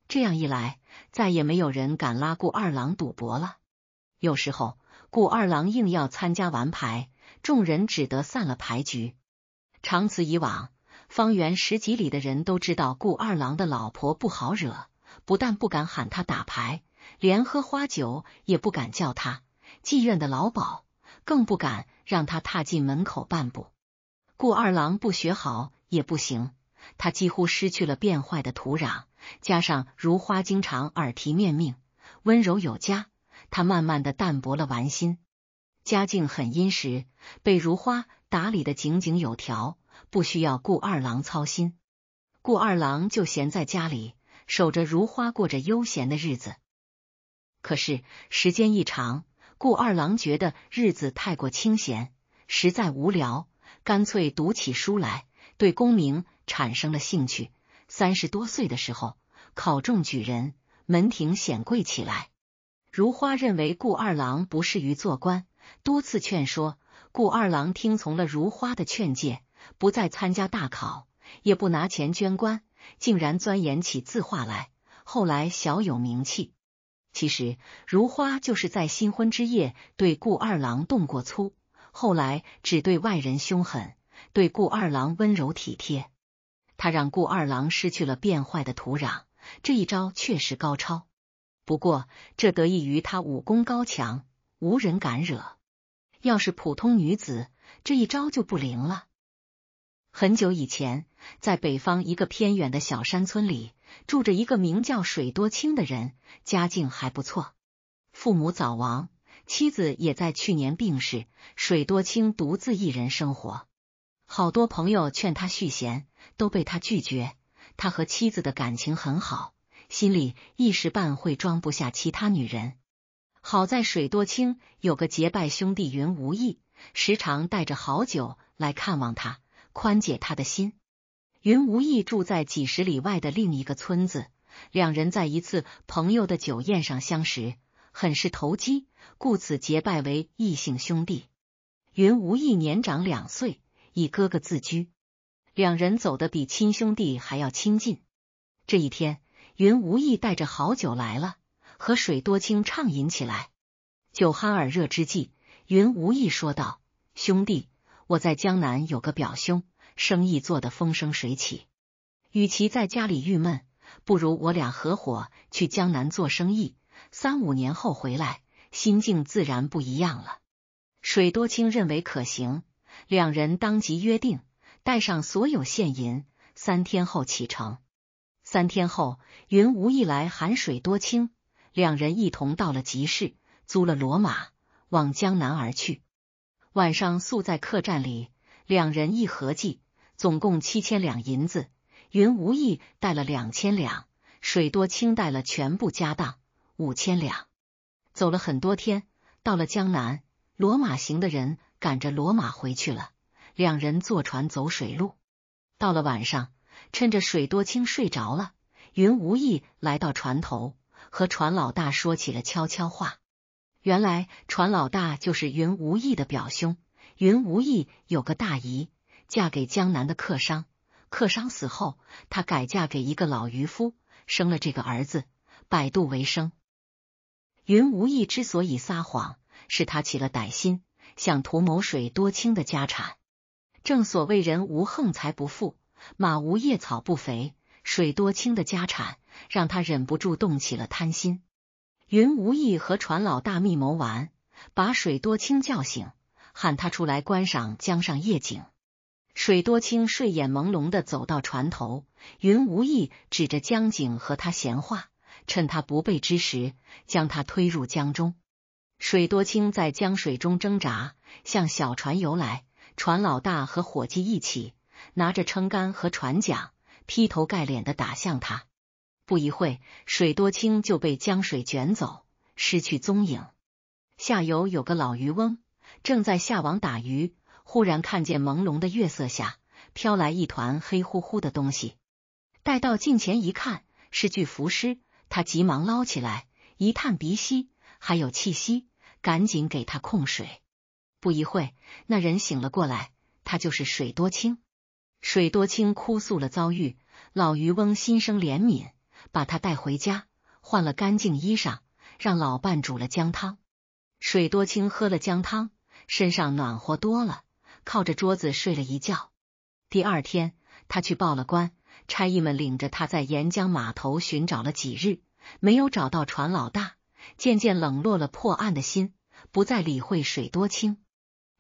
Speaker 1: 这样一来，再也没有人敢拉顾二郎赌博了。有时候，顾二郎硬要参加玩牌，众人只得散了牌局。长此以往。方圆十几里的人都知道顾二郎的老婆不好惹，不但不敢喊他打牌，连喝花酒也不敢叫他。妓院的老鸨更不敢让他踏进门口半步。顾二郎不学好也不行，他几乎失去了变坏的土壤，加上如花经常耳提面命，温柔有加，他慢慢的淡薄了玩心。家境很殷实，被如花打理的井井有条。不需要顾二郎操心，顾二郎就闲在家里守着如花过着悠闲的日子。可是时间一长，顾二郎觉得日子太过清闲，实在无聊，干脆读起书来，对功名产生了兴趣。三十多岁的时候考中举人，门庭显贵起来。如花认为顾二郎不适于做官，多次劝说顾二郎听从了如花的劝诫。不再参加大考，也不拿钱捐官，竟然钻研起字画来。后来小有名气。其实如花就是在新婚之夜对顾二郎动过粗，后来只对外人凶狠，对顾二郎温柔体贴。他让顾二郎失去了变坏的土壤，这一招确实高超。不过这得益于他武功高强，无人敢惹。要是普通女子，这一招就不灵了。很久以前，在北方一个偏远的小山村里，住着一个名叫水多清的人，家境还不错。父母早亡，妻子也在去年病逝，水多清独自一人生活。好多朋友劝他续弦，都被他拒绝。他和妻子的感情很好，心里一时半会装不下其他女人。好在水多清有个结拜兄弟云无意，时常带着好酒来看望他。宽解他的心。云无意住在几十里外的另一个村子，两人在一次朋友的酒宴上相识，很是投机，故此结拜为异姓兄弟。云无意年长两岁，以哥哥自居，两人走得比亲兄弟还要亲近。这一天，云无意带着好酒来了，和水多清畅饮起来。酒酣耳热之际，云无意说道：“兄弟。”我在江南有个表兄，生意做得风生水起。与其在家里郁闷，不如我俩合伙去江南做生意。三五年后回来，心境自然不一样了。水多清认为可行，两人当即约定带上所有现银，三天后启程。三天后，云无意来喊水多清，两人一同到了集市，租了骡马，往江南而去。晚上宿在客栈里，两人一合计，总共七千两银子。云无意带了两千两，水多清带了全部家当五千两。走了很多天，到了江南，骡马行的人赶着骡马回去了。两人坐船走水路，到了晚上，趁着水多清睡着了，云无意来到船头，和船老大说起了悄悄话。原来船老大就是云无意的表兄。云无意有个大姨，嫁给江南的客商，客商死后，他改嫁给一个老渔夫，生了这个儿子，摆渡为生。云无意之所以撒谎，是他起了歹心，想图谋水多清的家产。正所谓人无横财不富，马无夜草不肥，水多清的家产让他忍不住动起了贪心。云无意和船老大密谋完，把水多清叫醒，喊他出来观赏江上夜景。水多清睡眼朦胧的走到船头，云无意指着江景和他闲话，趁他不备之时，将他推入江中。水多清在江水中挣扎，向小船游来，船老大和伙计一起拿着撑杆和船桨，劈头盖脸的打向他。不一会水多清就被江水卷走，失去踪影。下游有个老渔翁正在下网打鱼，忽然看见朦胧的月色下飘来一团黑乎乎的东西。待到近前一看，是具浮尸。他急忙捞起来，一探鼻息，还有气息，赶紧给他控水。不一会那人醒了过来。他就是水多清。水多清哭诉了遭遇，老渔翁心生怜悯。把他带回家，换了干净衣裳，让老伴煮了姜汤。水多清喝了姜汤，身上暖和多了，靠着桌子睡了一觉。第二天，他去报了官，差役们领着他在沿江码头寻找了几日，没有找到船老大，渐渐冷落了破案的心，不再理会水多清。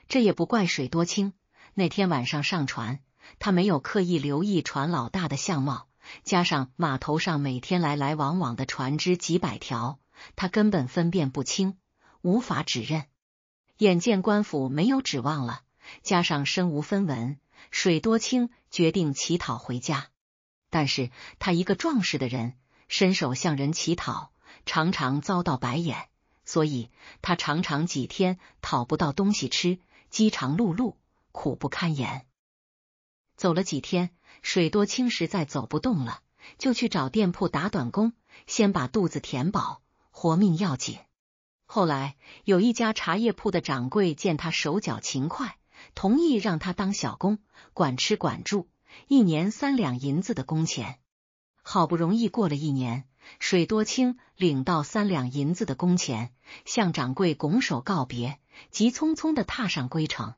Speaker 1: 这也不怪水多清，那天晚上上船，他没有刻意留意船老大的相貌。加上码头上每天来来往往的船只几百条，他根本分辨不清，无法指认。眼见官府没有指望了，加上身无分文，水多清决定乞讨回家。但是他一个壮实的人，伸手向人乞讨，常常遭到白眼，所以他常常几天讨不到东西吃，饥肠辘辘，苦不堪言。走了几天。水多清实在走不动了，就去找店铺打短工，先把肚子填饱，活命要紧。后来有一家茶叶铺的掌柜见他手脚勤快，同意让他当小工，管吃管住，一年三两银子的工钱。好不容易过了一年，水多清领到三两银子的工钱，向掌柜拱手告别，急匆匆的踏上归程，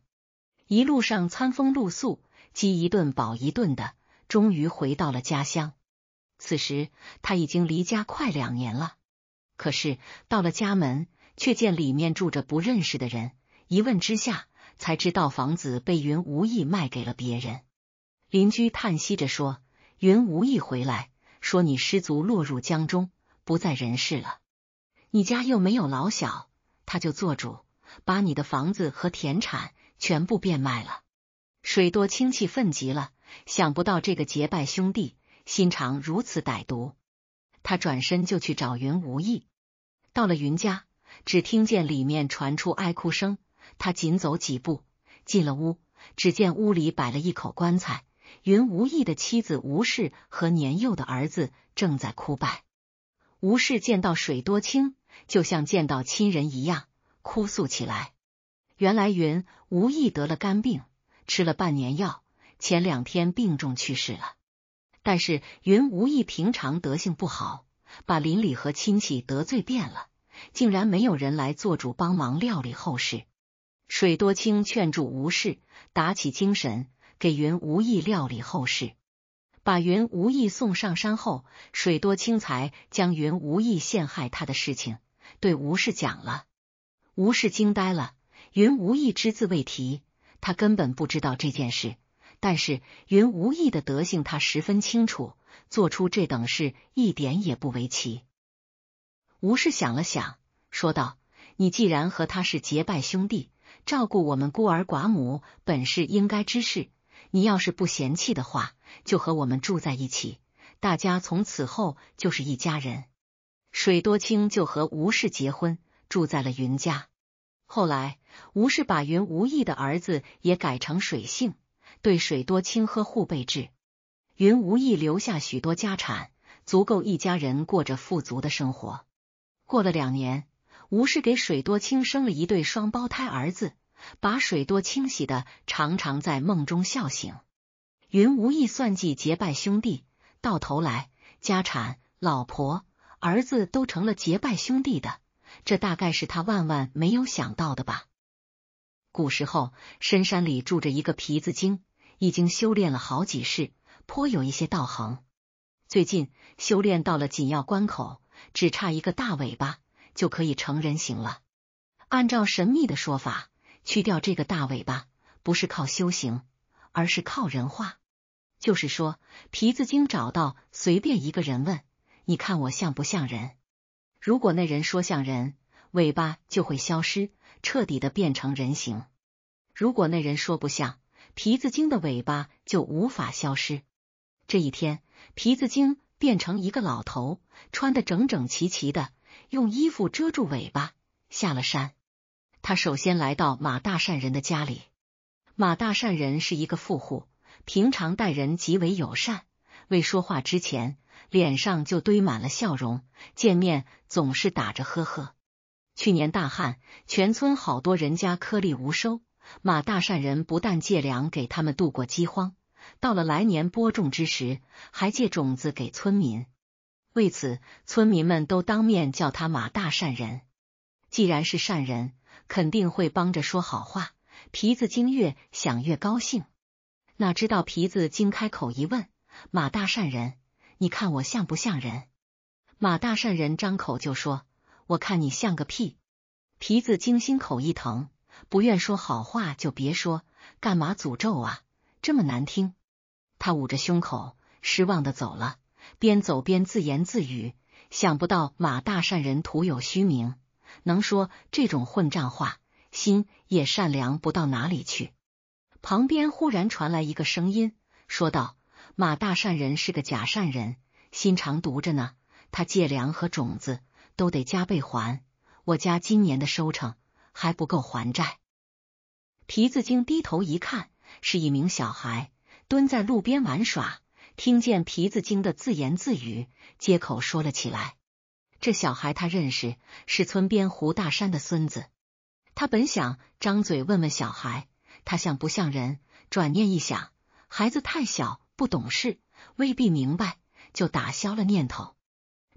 Speaker 1: 一路上餐风露宿。饥一顿饱一顿的，终于回到了家乡。此时他已经离家快两年了，可是到了家门，却见里面住着不认识的人。一问之下，才知道房子被云无意卖给了别人。邻居叹息着说：“云无意回来，说你失足落入江中，不在人世了。你家又没有老小，他就做主，把你的房子和田产全部变卖了。”水多清气愤极了，想不到这个结拜兄弟心肠如此歹毒。他转身就去找云无意。到了云家，只听见里面传出哀哭声。他紧走几步，进了屋，只见屋里摆了一口棺材，云无意的妻子吴氏和年幼的儿子正在哭拜。吴氏见到水多清，就像见到亲人一样，哭诉起来。原来云无意得了肝病。吃了半年药，前两天病重去世了。但是云无意平常德性不好，把邻里和亲戚得罪遍了，竟然没有人来做主帮忙料理后事。水多清劝住吴氏，打起精神给云无意料理后事。把云无意送上山后，水多清才将云无意陷害他的事情对吴氏讲了。吴氏惊呆了，云无意只字未提。他根本不知道这件事，但是云无意的德性他十分清楚，做出这等事一点也不为奇。吴氏想了想，说道：“你既然和他是结拜兄弟，照顾我们孤儿寡母本是应该之事。你要是不嫌弃的话，就和我们住在一起，大家从此后就是一家人。”水多清就和吴氏结婚，住在了云家。后来，吴氏把云无意的儿子也改成水姓，对水多清呵护备至。云无意留下许多家产，足够一家人过着富足的生活。过了两年，吴氏给水多清生了一对双胞胎儿子，把水多清喜的常常在梦中笑醒。云无意算计结拜兄弟，到头来家产、老婆、儿子都成了结拜兄弟的。这大概是他万万没有想到的吧？古时候，深山里住着一个皮子精，已经修炼了好几世，颇有一些道行。最近修炼到了紧要关口，只差一个大尾巴就可以成人形了。按照神秘的说法，去掉这个大尾巴，不是靠修行，而是靠人化。就是说，皮子精找到随便一个人问：“你看我像不像人？”如果那人说像人，尾巴就会消失，彻底的变成人形；如果那人说不像，皮子精的尾巴就无法消失。这一天，皮子精变成一个老头，穿的整整齐齐的，用衣服遮住尾巴，下了山。他首先来到马大善人的家里。马大善人是一个富户，平常待人极为友善，未说话之前。脸上就堆满了笑容，见面总是打着呵呵。去年大旱，全村好多人家颗粒无收，马大善人不但借粮给他们度过饥荒，到了来年播种之时，还借种子给村民。为此，村民们都当面叫他马大善人。既然是善人，肯定会帮着说好话。皮子精越想越高兴，哪知道皮子精开口一问，马大善人。你看我像不像人？马大善人张口就说：“我看你像个屁。”皮子精心口一疼，不愿说好话就别说，干嘛诅咒啊？这么难听！他捂着胸口，失望的走了，边走边自言自语：“想不到马大善人徒有虚名，能说这种混账话，心也善良不到哪里去。”旁边忽然传来一个声音，说道。马大善人是个假善人，心肠毒着呢。他借粮和种子都得加倍还。我家今年的收成还不够还债。皮子精低头一看，是一名小孩蹲在路边玩耍，听见皮子精的自言自语，接口说了起来。这小孩他认识，是村边胡大山的孙子。他本想张嘴问问小孩，他像不像人？转念一想，孩子太小。不懂事，未必明白，就打消了念头。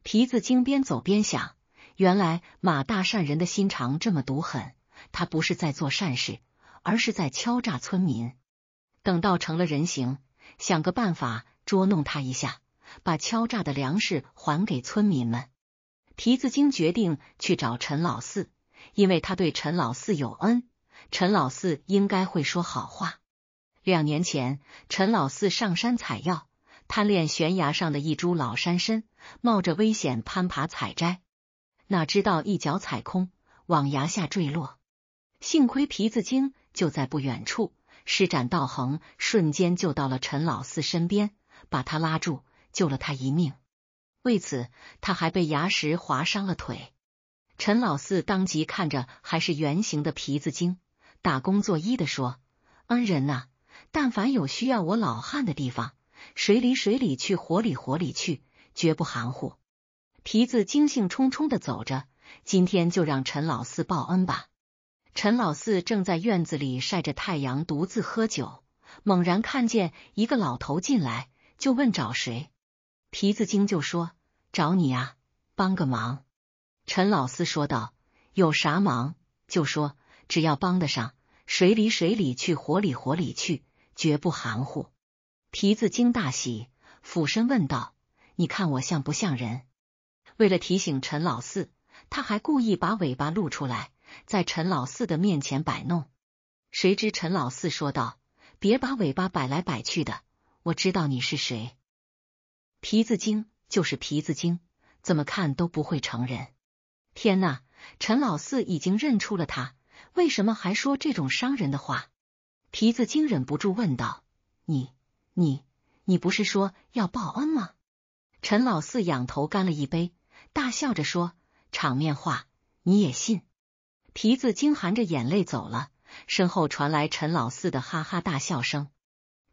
Speaker 1: 皮子精边走边想，原来马大善人的心肠这么毒狠，他不是在做善事，而是在敲诈村民。等到成了人形，想个办法捉弄他一下，把敲诈的粮食还给村民们。皮子精决定去找陈老四，因为他对陈老四有恩，陈老四应该会说好话。两年前，陈老四上山采药，贪恋悬崖上的一株老山参，冒着危险攀爬采摘，哪知道一脚踩空，往崖下坠落。幸亏皮子精就在不远处，施展道行，瞬间就到了陈老四身边，把他拉住，救了他一命。为此，他还被崖石划伤了腿。陈老四当即看着还是圆形的皮子精，打工作揖的说：“恩人呐！”但凡有需要我老汉的地方，水里水里去，火里火里去，绝不含糊。皮子精兴冲冲的走着，今天就让陈老四报恩吧。陈老四正在院子里晒着太阳，独自喝酒，猛然看见一个老头进来，就问找谁。皮子精就说：“找你啊，帮个忙。”陈老四说道：“有啥忙就说，只要帮得上，水里水里去，火里火里去。”绝不含糊，皮子精大喜，俯身问道：“你看我像不像人？”为了提醒陈老四，他还故意把尾巴露出来，在陈老四的面前摆弄。谁知陈老四说道：“别把尾巴摆来摆去的，我知道你是谁。”皮子精就是皮子精，怎么看都不会成人。天哪，陈老四已经认出了他，为什么还说这种伤人的话？皮子精忍不住问道：“你、你、你不是说要报恩吗？”陈老四仰头干了一杯，大笑着说：“场面话你也信？”皮子精含着眼泪走了，身后传来陈老四的哈哈大笑声。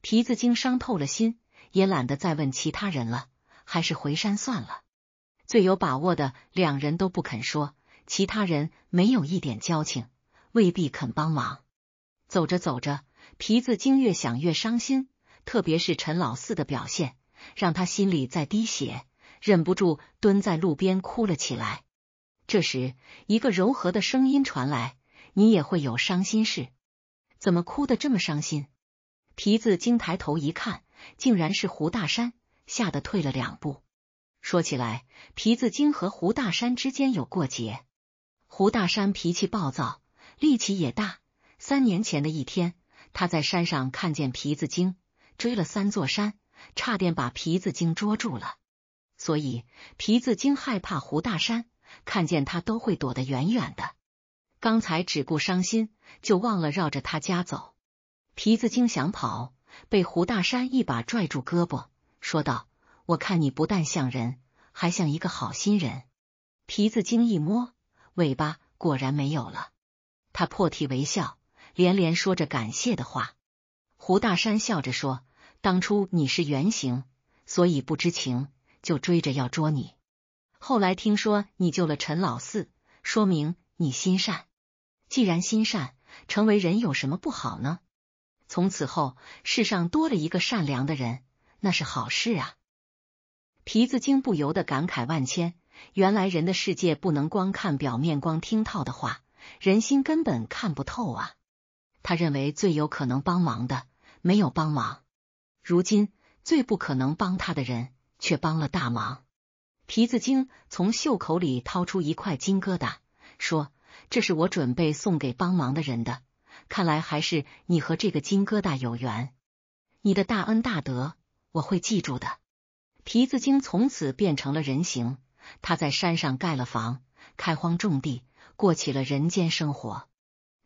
Speaker 1: 皮子精伤透了心，也懒得再问其他人了，还是回山算了。最有把握的两人都不肯说，其他人没有一点交情，未必肯帮忙。走着走着，皮子精越想越伤心，特别是陈老四的表现，让他心里在滴血，忍不住蹲在路边哭了起来。这时，一个柔和的声音传来：“你也会有伤心事，怎么哭得这么伤心？”皮子精抬头一看，竟然是胡大山，吓得退了两步。说起来，皮子精和胡大山之间有过节，胡大山脾气暴躁，力气也大。三年前的一天，他在山上看见皮子精追了三座山，差点把皮子精捉住了。所以皮子精害怕胡大山，看见他都会躲得远远的。刚才只顾伤心，就忘了绕着他家走。皮子精想跑，被胡大山一把拽住胳膊，说道：“我看你不但像人，还像一个好心人。”皮子精一摸尾巴，果然没有了。他破涕为笑。连连说着感谢的话，胡大山笑着说：“当初你是原型，所以不知情，就追着要捉你。后来听说你救了陈老四，说明你心善。既然心善，成为人有什么不好呢？从此后，世上多了一个善良的人，那是好事啊！”皮子精不由得感慨万千：“原来人的世界不能光看表面，光听套的话，人心根本看不透啊！”他认为最有可能帮忙的没有帮忙，如今最不可能帮他的人却帮了大忙。皮子精从袖口里掏出一块金疙瘩，说：“这是我准备送给帮忙的人的，看来还是你和这个金疙瘩有缘。你的大恩大德我会记住的。”皮子精从此变成了人形，他在山上盖了房，开荒种地，过起了人间生活。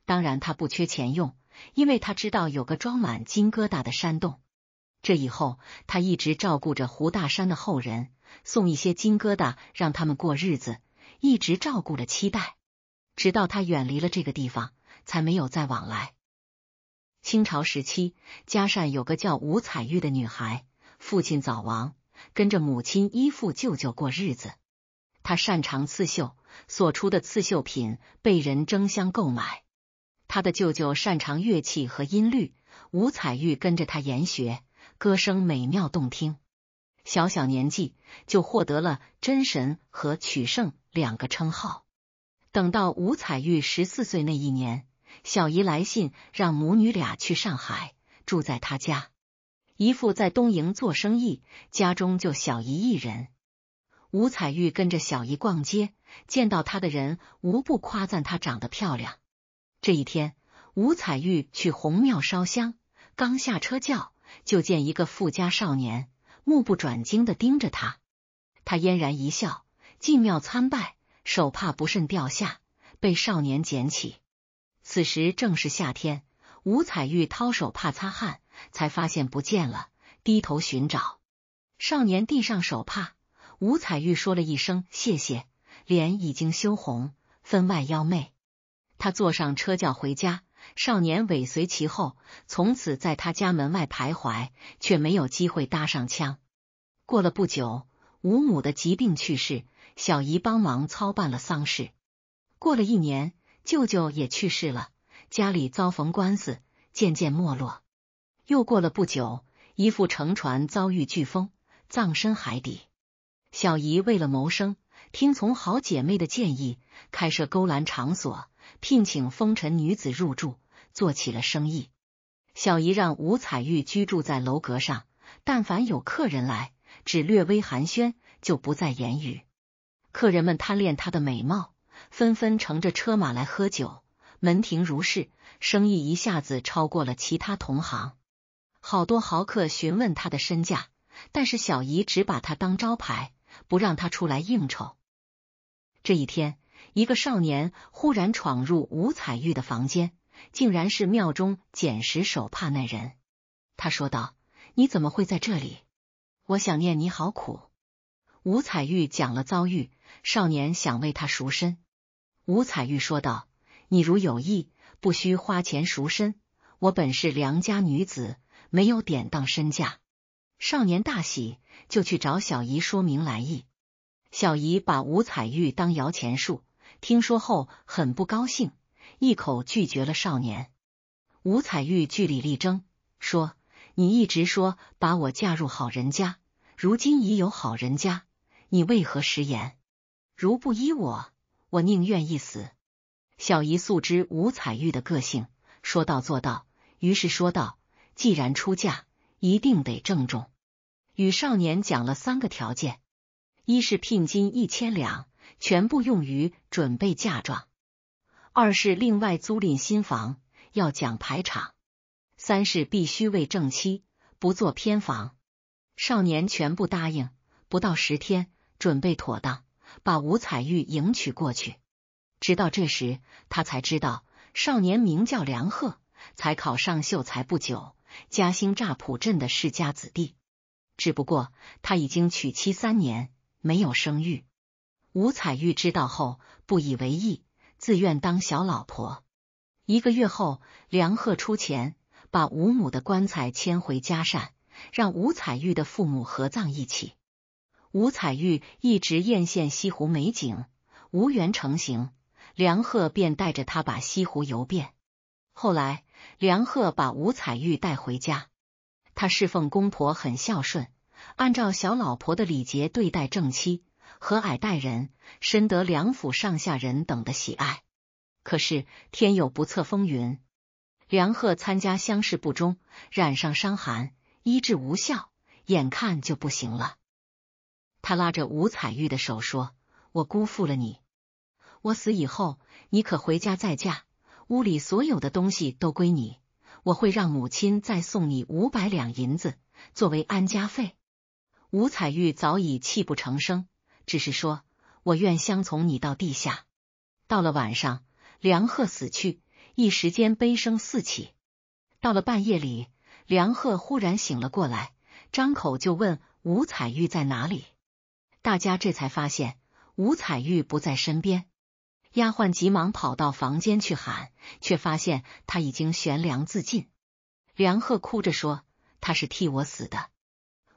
Speaker 1: 当然，他不缺钱用，因为他知道有个装满金疙瘩的山洞。这以后，他一直照顾着胡大山的后人，送一些金疙瘩让他们过日子，一直照顾着期待，直到他远离了这个地方，才没有再往来。清朝时期，嘉善有个叫吴彩玉的女孩，父亲早亡，跟着母亲依附舅舅过日子。她擅长刺绣，所出的刺绣品被人争相购买。他的舅舅擅长乐器和音律，吴彩玉跟着他研学，歌声美妙动听。小小年纪就获得了“真神”和“取胜”两个称号。等到吴彩玉十四岁那一年，小姨来信让母女俩去上海住在他家。姨父在东营做生意，家中就小姨一人。吴彩玉跟着小姨逛街，见到她的人无不夸赞她长得漂亮。这一天，吴彩玉去红庙烧香，刚下车轿，就见一个富家少年目不转睛的盯着他。他嫣然一笑，进庙参拜，手帕不慎掉下，被少年捡起。此时正是夏天，吴彩玉掏手帕擦汗，才发现不见了，低头寻找。少年递上手帕，吴彩玉说了一声谢谢，脸已经羞红，分外妖媚。他坐上车轿回家，少年尾随其后，从此在他家门外徘徊，却没有机会搭上枪。过了不久，吴母的疾病去世，小姨帮忙操办了丧事。过了一年，舅舅也去世了，家里遭逢官司，渐渐没落。又过了不久，姨父乘船遭遇飓风，葬身海底。小姨为了谋生，听从好姐妹的建议，开设勾栏场所。聘请风尘女子入住，做起了生意。小姨让吴彩玉居住在楼阁上，但凡有客人来，只略微寒暄，就不再言语。客人们贪恋她的美貌，纷纷乘着车马来喝酒，门庭如市，生意一下子超过了其他同行。好多豪客询问她的身价，但是小姨只把她当招牌，不让她出来应酬。这一天。一个少年忽然闯入吴彩玉的房间，竟然是庙中捡拾手帕那人。他说道：“你怎么会在这里？我想念你好苦。”吴彩玉讲了遭遇，少年想为他赎身。吴彩玉说道：“你如有意，不需花钱赎身。我本是良家女子，没有典当身价。”少年大喜，就去找小姨说明来意。小姨把吴彩玉当摇钱树。听说后很不高兴，一口拒绝了少年。吴彩玉据理力争，说：“你一直说把我嫁入好人家，如今已有好人家，你为何食言？如不依我，我宁愿一死。”小姨素知吴彩玉的个性，说到做到，于是说道：“既然出嫁，一定得郑重。”与少年讲了三个条件：一是聘金一千两。全部用于准备嫁妆。二是另外租赁新房，要讲排场。三是必须为正妻，不做偏房。少年全部答应。不到十天，准备妥当，把吴彩玉迎娶过去。直到这时，他才知道少年名叫梁贺，才考上秀才不久，嘉兴乍浦镇的世家子弟。只不过他已经娶妻三年，没有生育。吴彩玉知道后不以为意，自愿当小老婆。一个月后，梁贺出钱把吴母的棺材迁回嘉善，让吴彩玉的父母合葬一起。吴彩玉一直艳羡西湖美景，无缘成行，梁贺便带着他把西湖游遍。后来，梁贺把吴彩玉带回家，他侍奉公婆很孝顺，按照小老婆的礼节对待正妻。和蔼待人，深得梁府上下人等的喜爱。可是天有不测风云，梁贺参加乡试不中，染上伤寒，医治无效，眼看就不行了。他拉着吴彩玉的手说：“我辜负了你，我死以后，你可回家再嫁，屋里所有的东西都归你。我会让母亲再送你五百两银子，作为安家费。”吴彩玉早已泣不成声。只是说，我愿相从你到地下。到了晚上，梁鹤死去，一时间悲声四起。到了半夜里，梁鹤忽然醒了过来，张口就问吴彩玉在哪里。大家这才发现吴彩玉不在身边，丫鬟急忙跑到房间去喊，却发现他已经悬梁自尽。梁鹤哭着说：“他是替我死的。”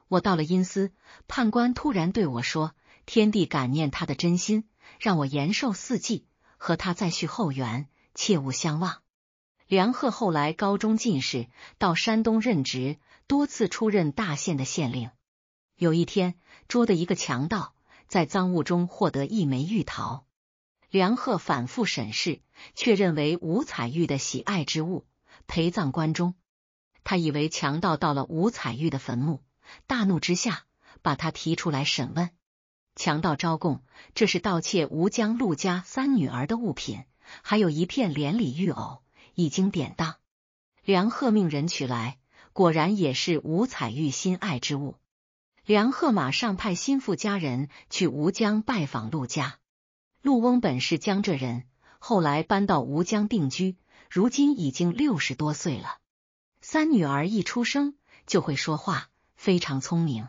Speaker 1: 我到了阴司，判官突然对我说。天帝感念他的真心，让我延寿四季，和他再续后缘，切勿相忘。梁鹤后来高中进士，到山东任职，多次出任大县的县令。有一天，捉的一个强盗在赃物中获得一枚玉桃，梁鹤反复审视，确认为吴彩玉的喜爱之物，陪葬棺中。他以为强盗到了吴彩玉的坟墓，大怒之下把他提出来审问。强盗招供，这是盗窃吴江陆家三女儿的物品，还有一片连理玉藕，已经典当。梁贺命人取来，果然也是吴彩玉心爱之物。梁贺马上派心腹家人去吴江拜访陆家。陆翁本是江浙人，后来搬到吴江定居，如今已经六十多岁了。三女儿一出生就会说话，非常聪明。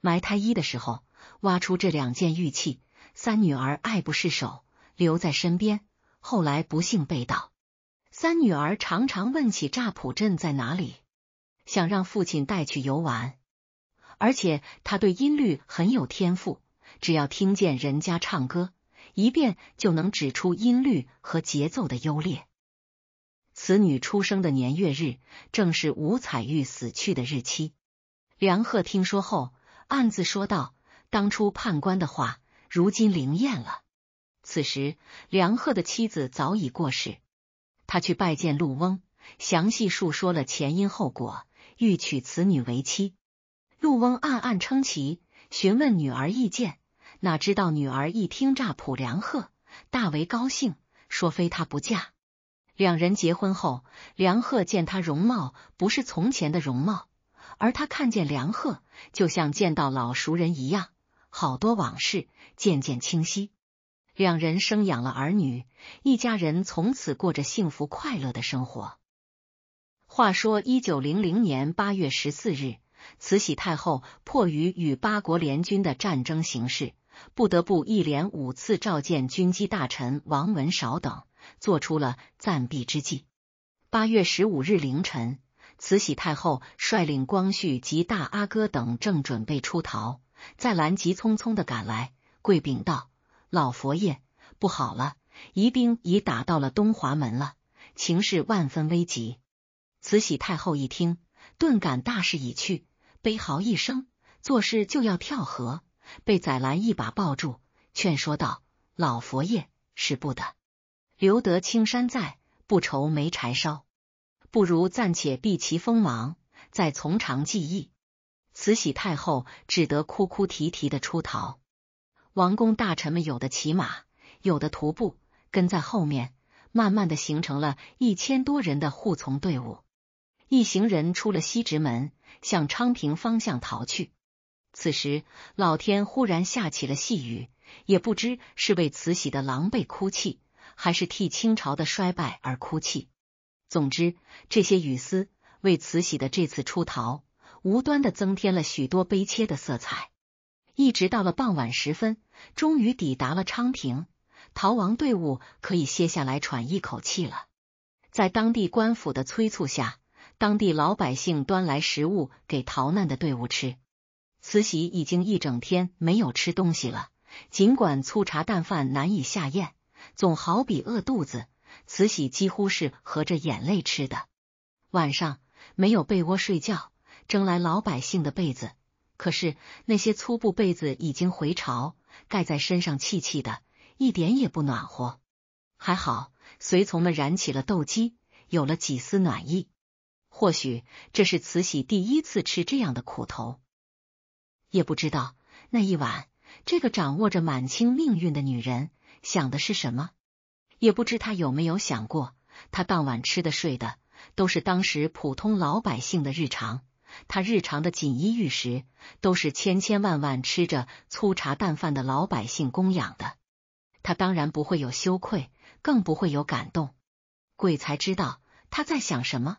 Speaker 1: 埋胎衣的时候。挖出这两件玉器，三女儿爱不释手，留在身边。后来不幸被盗，三女儿常常问起乍浦镇在哪里，想让父亲带去游玩。而且他对音律很有天赋，只要听见人家唱歌，一遍就能指出音律和节奏的优劣。此女出生的年月日，正是吴彩玉死去的日期。梁贺听说后，暗自说道。当初判官的话，如今灵验了。此时，梁贺的妻子早已过世，他去拜见陆翁，详细述说了前因后果，欲娶此女为妻。陆翁暗暗称奇，询问女儿意见，哪知道女儿一听乍普梁贺，大为高兴，说非他不嫁。两人结婚后，梁贺见她容貌不是从前的容貌，而他看见梁贺，就像见到老熟人一样。好多往事渐渐清晰，两人生养了儿女，一家人从此过着幸福快乐的生活。话说，一九零零年八月十四日，慈禧太后迫于与八国联军的战争形势，不得不一连五次召见军机大臣王文韶等，做出了暂避之计。八月十五日凌晨，慈禧太后率领光绪及大阿哥等正准备出逃。在兰急匆匆的赶来，跪禀道：“老佛爷，不好了，疑兵已打到了东华门了，情势万分危急。”慈禧太后一听，顿感大势已去，悲嚎一声，做事就要跳河，被载兰一把抱住，劝说道：“老佛爷，使不得，留得青山在，不愁没柴烧，不如暂且避其锋芒，再从长计议。”慈禧太后只得哭哭啼啼的出逃，王公大臣们有的骑马，有的徒步，跟在后面，慢慢的形成了一千多人的护从队伍。一行人出了西直门，向昌平方向逃去。此时，老天忽然下起了细雨，也不知是为慈禧的狼狈哭泣，还是替清朝的衰败而哭泣。总之，这些雨丝为慈禧的这次出逃。无端的增添了许多悲切的色彩。一直到了傍晚时分，终于抵达了昌平，逃亡队伍可以歇下来喘一口气了。在当地官府的催促下，当地老百姓端来食物给逃难的队伍吃。慈禧已经一整天没有吃东西了，尽管粗茶淡饭难以下咽，总好比饿肚子。慈禧几乎是合着眼泪吃的。晚上没有被窝睡觉。争来老百姓的被子，可是那些粗布被子已经回潮，盖在身上气气的，一点也不暖和。还好随从们燃起了斗鸡，有了几丝暖意。或许这是慈禧第一次吃这样的苦头，也不知道那一晚，这个掌握着满清命运的女人想的是什么。也不知她有没有想过，她当晚吃的睡的都是当时普通老百姓的日常。他日常的锦衣玉食，都是千千万万吃着粗茶淡饭的老百姓供养的。他当然不会有羞愧，更不会有感动。鬼才知道他在想什么。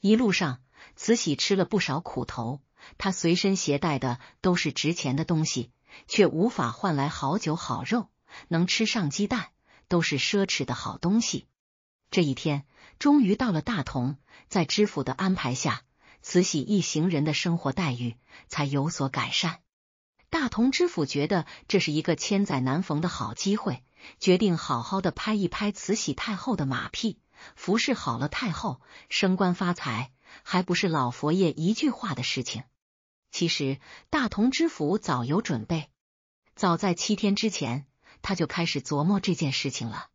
Speaker 1: 一路上，慈禧吃了不少苦头。他随身携带的都是值钱的东西，却无法换来好酒好肉。能吃上鸡蛋，都是奢侈的好东西。这一天终于到了大同，在知府的安排下。慈禧一行人的生活待遇才有所改善。大同知府觉得这是一个千载难逢的好机会，决定好好的拍一拍慈禧太后的马屁，服侍好了太后，升官发财还不是老佛爷一句话的事情。其实，大同知府早有准备，早在七天之前，他就开始琢磨这件事情了。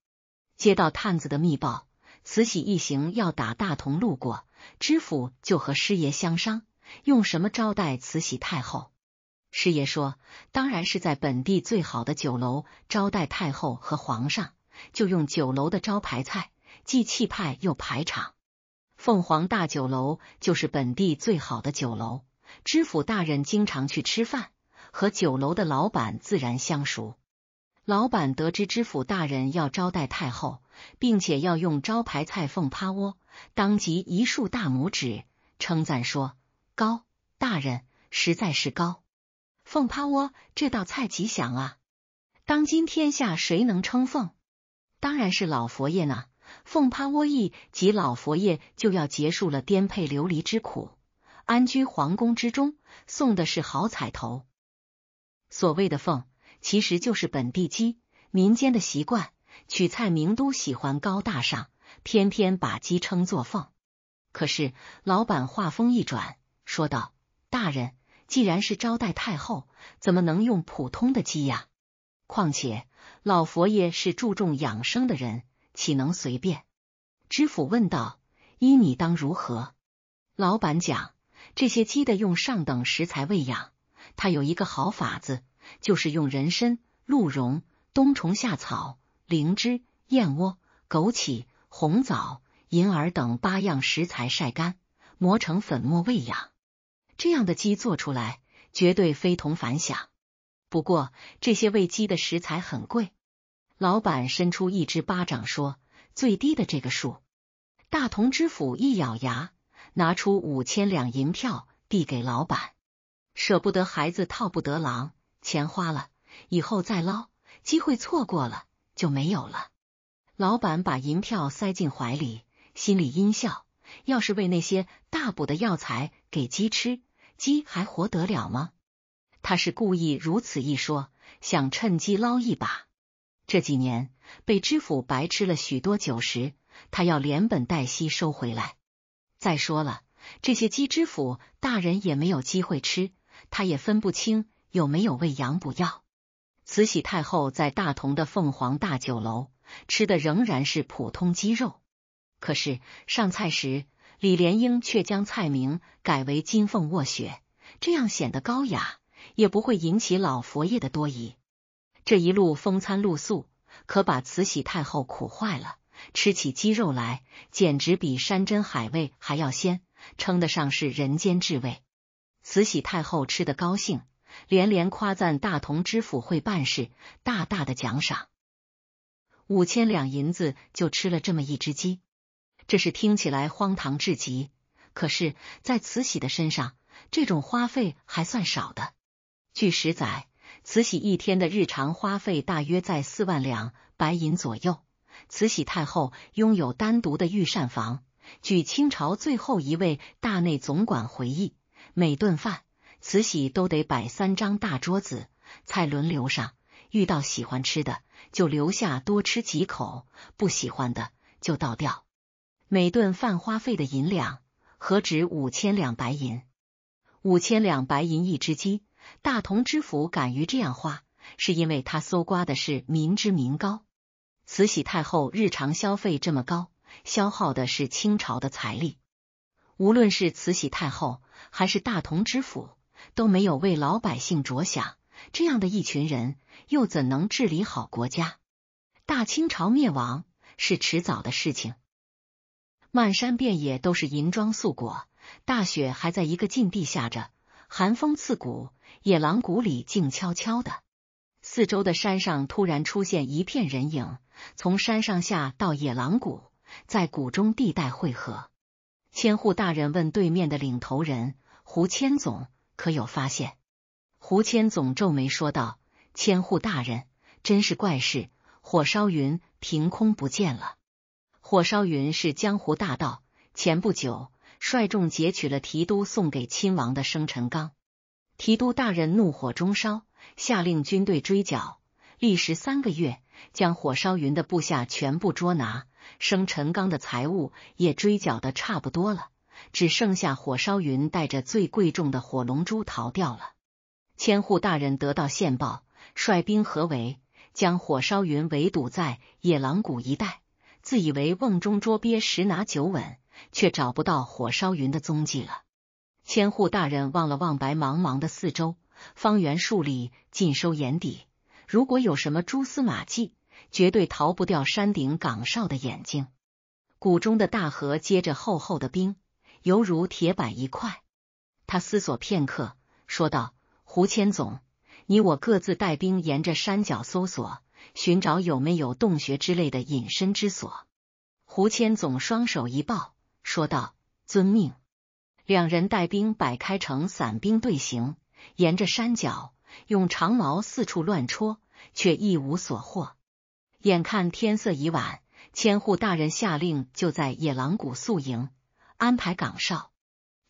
Speaker 1: 接到探子的密报，慈禧一行要打大同路过。知府就和师爷相商，用什么招待慈禧太后？师爷说，当然是在本地最好的酒楼招待太后和皇上，就用酒楼的招牌菜，既气派又排场。凤凰大酒楼就是本地最好的酒楼，知府大人经常去吃饭，和酒楼的老板自然相熟。老板得知知府大人要招待太后，并且要用招牌菜凤趴窝，当即一竖大拇指称赞说：“高大人实在是高，凤趴窝这道菜吉祥啊！当今天下谁能称凤？当然是老佛爷呢。凤趴窝意即老佛爷就要结束了颠沛流离之苦，安居皇宫之中，送的是好彩头。所谓的凤。”其实就是本地鸡，民间的习惯取菜名都喜欢高大上，偏偏把鸡称作凤。可是老板话锋一转，说道：“大人，既然是招待太后，怎么能用普通的鸡呀？况且老佛爷是注重养生的人，岂能随便？”知府问道：“依你当如何？”老板讲：“这些鸡得用上等食材喂养，他有一个好法子。”就是用人参、鹿茸、冬虫夏草、灵芝、燕窝、枸杞、红枣、银耳等八样食材晒干、磨成粉末喂养，这样的鸡做出来绝对非同凡响。不过这些喂鸡的食材很贵，老板伸出一只巴掌说：“最低的这个数。”大同知府一咬牙，拿出五千两银票递给老板，舍不得孩子套不得狼。钱花了以后再捞，机会错过了就没有了。老板把银票塞进怀里，心里阴笑：要是喂那些大补的药材给鸡吃，鸡还活得了吗？他是故意如此一说，想趁机捞一把。这几年被知府白吃了许多酒食，他要连本带息收回来。再说了，这些鸡知府大人也没有机会吃，他也分不清。有没有喂羊补药？慈禧太后在大同的凤凰大酒楼吃的仍然是普通鸡肉，可是上菜时，李莲英却将菜名改为“金凤卧雪”，这样显得高雅，也不会引起老佛爷的多疑。这一路风餐露宿，可把慈禧太后苦坏了。吃起鸡肉来，简直比山珍海味还要鲜，称得上是人间至味。慈禧太后吃得高兴。连连夸赞大同知府会办事，大大的奖赏五千两银子，就吃了这么一只鸡，这是听起来荒唐至极。可是，在慈禧的身上，这种花费还算少的。据史载，慈禧一天的日常花费大约在四万两白银左右。慈禧太后拥有单独的御膳房。据清朝最后一位大内总管回忆，每顿饭。慈禧都得摆三张大桌子，菜轮流上，遇到喜欢吃的就留下多吃几口，不喜欢的就倒掉。每顿饭花费的银两何止五千两白银？五千两白银一只鸡。大同知府敢于这样花，是因为他搜刮的是民脂民膏。慈禧太后日常消费这么高，消耗的是清朝的财力。无论是慈禧太后还是大同知府。都没有为老百姓着想，这样的一群人又怎能治理好国家？大清朝灭亡是迟早的事情。漫山遍野都是银装素裹，大雪还在一个禁地下着，寒风刺骨。野狼谷里静悄悄的，四周的山上突然出现一片人影，从山上下到野狼谷，在谷中地带汇合。千户大人问对面的领头人胡千总。可有发现？胡谦总皱眉说道：“千户大人，真是怪事，火烧云凭空不见了。火烧云是江湖大盗，前不久率众劫取了提督送给亲王的生辰纲，提督大人怒火中烧，下令军队追缴，历时三个月，将火烧云的部下全部捉拿，生辰纲的财物也追缴的差不多了。”只剩下火烧云带着最贵重的火龙珠逃掉了。千户大人得到线报，率兵合围，将火烧云围堵在野狼谷一带，自以为瓮中捉鳖，十拿九稳，却找不到火烧云的踪迹了。千户大人望了望白茫茫的四周，方圆数里尽收眼底。如果有什么蛛丝马迹，绝对逃不掉山顶岗哨的眼睛。谷中的大河结着厚厚的冰。犹如铁板一块。他思索片刻，说道：“胡谦总，你我各自带兵，沿着山脚搜索，寻找有没有洞穴之类的隐身之所。”胡谦总双手一抱，说道：“遵命。”两人带兵摆开成散兵队形，沿着山脚用长矛四处乱戳，却一无所获。眼看天色已晚，千户大人下令就在野狼谷宿营。安排岗哨，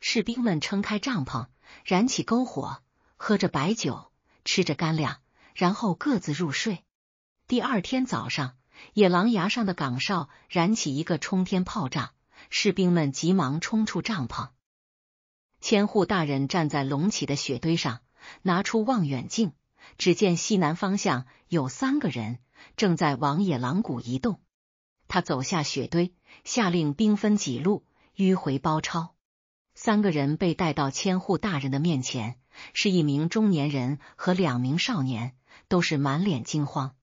Speaker 1: 士兵们撑开帐篷，燃起篝火，喝着白酒，吃着干粮，然后各自入睡。第二天早上，野狼崖上的岗哨燃起一个冲天炮仗，士兵们急忙冲出帐篷。千户大人站在隆起的雪堆上，拿出望远镜，只见西南方向有三个人正在往野狼谷移动。他走下雪堆，下令兵分几路。迂回包抄，三个人被带到千户大人的面前，是一名中年人和两名少年，都是满脸惊慌。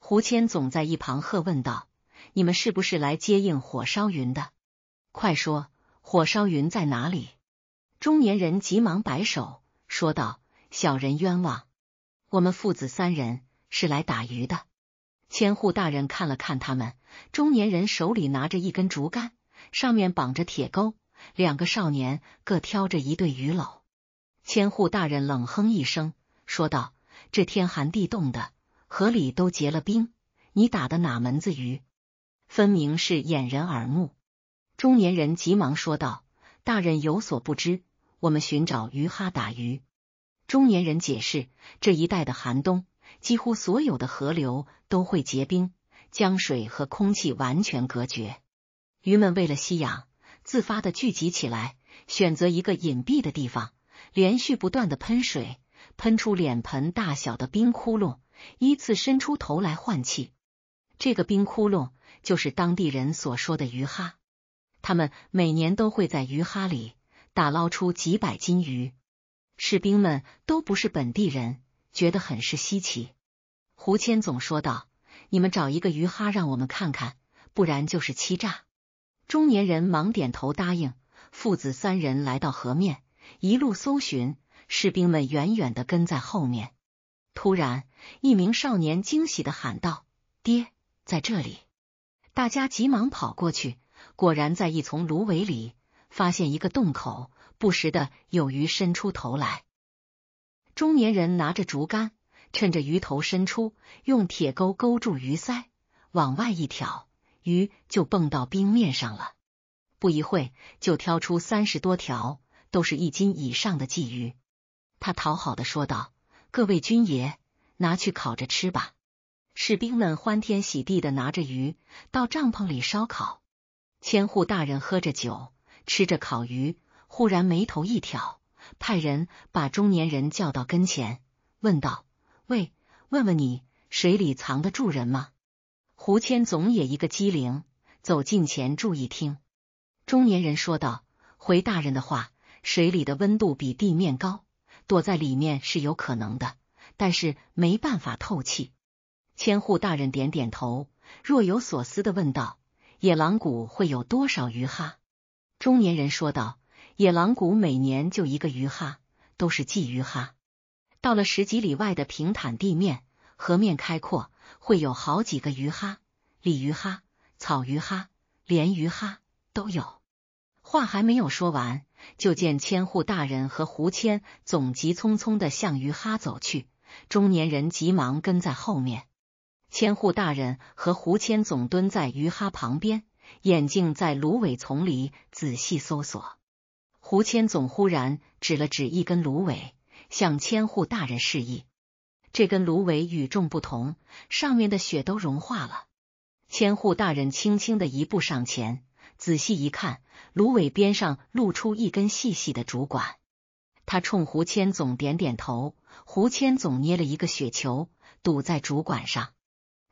Speaker 1: 胡谦总在一旁喝问道：“你们是不是来接应火烧云的？快说，火烧云在哪里？”中年人急忙摆手说道：“小人冤枉，我们父子三人是来打鱼的。”千户大人看了看他们，中年人手里拿着一根竹竿。上面绑着铁钩，两个少年各挑着一对鱼篓。千户大人冷哼一声，说道：“这天寒地冻的，河里都结了冰，你打的哪门子鱼？分明是掩人耳目。”中年人急忙说道：“大人有所不知，我们寻找鱼哈打鱼。”中年人解释：“这一带的寒冬，几乎所有的河流都会结冰，江水和空气完全隔绝。”鱼们为了吸氧，自发的聚集起来，选择一个隐蔽的地方，连续不断的喷水，喷出脸盆大小的冰窟窿，依次伸出头来换气。这个冰窟窿就是当地人所说的鱼哈。他们每年都会在鱼哈里打捞出几百斤鱼。士兵们都不是本地人，觉得很是稀奇。胡谦总说道：“你们找一个鱼哈让我们看看，不然就是欺诈。”中年人忙点头答应，父子三人来到河面，一路搜寻，士兵们远远的跟在后面。突然，一名少年惊喜的喊道：“爹，在这里！”大家急忙跑过去，果然在一丛芦苇里发现一个洞口，不时的有鱼伸出头来。中年人拿着竹竿，趁着鱼头伸出，用铁钩勾住鱼鳃，往外一挑。鱼就蹦到冰面上了，不一会就挑出三十多条，都是一斤以上的鲫鱼。他讨好的说道：“各位军爷，拿去烤着吃吧。”士兵们欢天喜地的拿着鱼到帐篷里烧烤。千户大人喝着酒，吃着烤鱼，忽然眉头一挑，派人把中年人叫到跟前，问道：“喂，问问你，水里藏得住人吗？”胡谦总也一个机灵，走近前注意听，中年人说道：“回大人的话，水里的温度比地面高，躲在里面是有可能的，但是没办法透气。”千户大人点点头，若有所思的问道：“野狼谷会有多少鱼哈？”中年人说道：“野狼谷每年就一个鱼哈，都是鲫鱼哈。到了十几里外的平坦地面，河面开阔。”会有好几个鱼哈，鲤鱼哈，草鱼哈，鲢鱼哈都有。话还没有说完，就见千户大人和胡谦总急匆匆的向鱼哈走去，中年人急忙跟在后面。千户大人和胡谦总蹲在鱼哈旁边，眼睛在芦苇丛里仔细搜索。胡谦总忽然指了指一根芦苇，向千户大人示意。这根芦苇与众不同，上面的雪都融化了。千户大人轻轻的一步上前，仔细一看，芦苇边上露出一根细细的竹管。他冲胡千总点点头，胡千总捏了一个雪球堵在竹管上。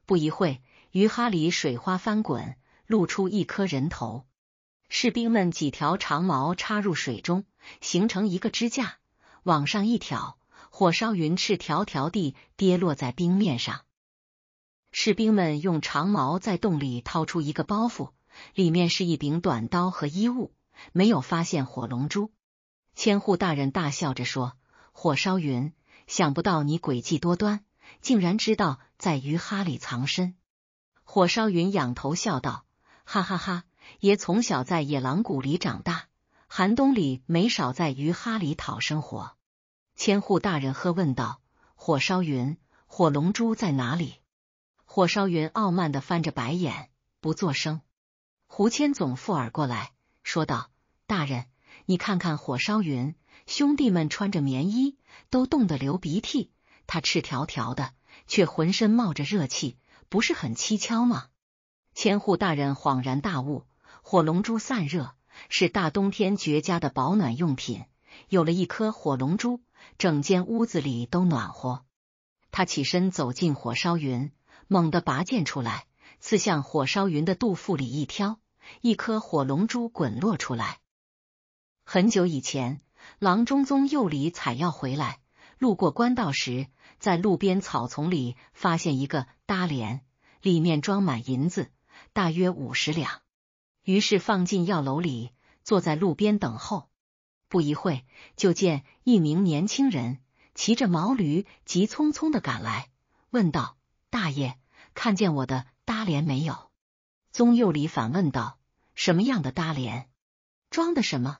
Speaker 1: 不一会鱼哈里水花翻滚，露出一颗人头。士兵们几条长矛插入水中，形成一个支架，往上一挑。火烧云赤条条地跌落在冰面上，士兵们用长矛在洞里掏出一个包袱，里面是一柄短刀和衣物，没有发现火龙珠。千户大人大笑着说：“火烧云，想不到你诡计多端，竟然知道在鱼哈里藏身。”火烧云仰头笑道：“哈哈哈，爷从小在野狼谷里长大，寒冬里没少在鱼哈里讨生活。”千户大人喝问道：“火烧云，火龙珠在哪里？”火烧云傲慢的翻着白眼，不作声。胡千总附耳过来说道：“大人，你看看火烧云，兄弟们穿着棉衣都冻得流鼻涕，他赤条条的却浑身冒着热气，不是很蹊跷吗？”千户大人恍然大悟：“火龙珠散热是大冬天绝佳的保暖用品，有了一颗火龙珠。”整间屋子里都暖和，他起身走进火烧云，猛地拔剑出来，刺向火烧云的肚腹里一挑，一颗火龙珠滚落出来。很久以前，郎中宗右里采药回来，路过官道时，在路边草丛里发现一个褡裢，里面装满银子，大约五十两，于是放进药楼里，坐在路边等候。不一会就见一名年轻人骑着毛驴急匆匆的赶来，问道：“大爷，看见我的搭帘没有？”宗佑礼反问道：“什么样的搭帘？装的什么？”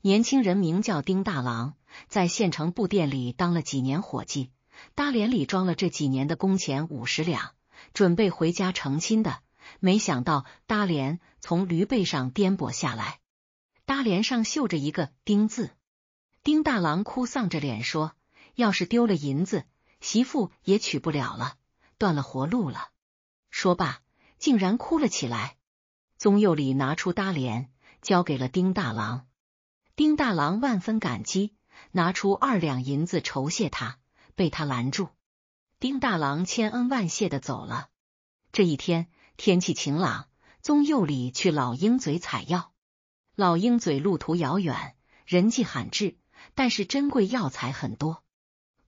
Speaker 1: 年轻人名叫丁大郎，在县城布店里当了几年伙计，搭帘里装了这几年的工钱五十两，准备回家成亲的。没想到搭帘从驴背上颠簸下来。搭帘上绣着一个丁字，丁大郎哭丧着脸说：“要是丢了银子，媳妇也娶不了了，断了活路了。”说罢，竟然哭了起来。宗佑礼拿出搭帘，交给了丁大郎。丁大郎万分感激，拿出二两银子酬谢他，被他拦住。丁大郎千恩万谢的走了。这一天天气晴朗，宗佑礼去老鹰嘴采药。老鹰嘴路途遥远，人迹罕至，但是珍贵药材很多。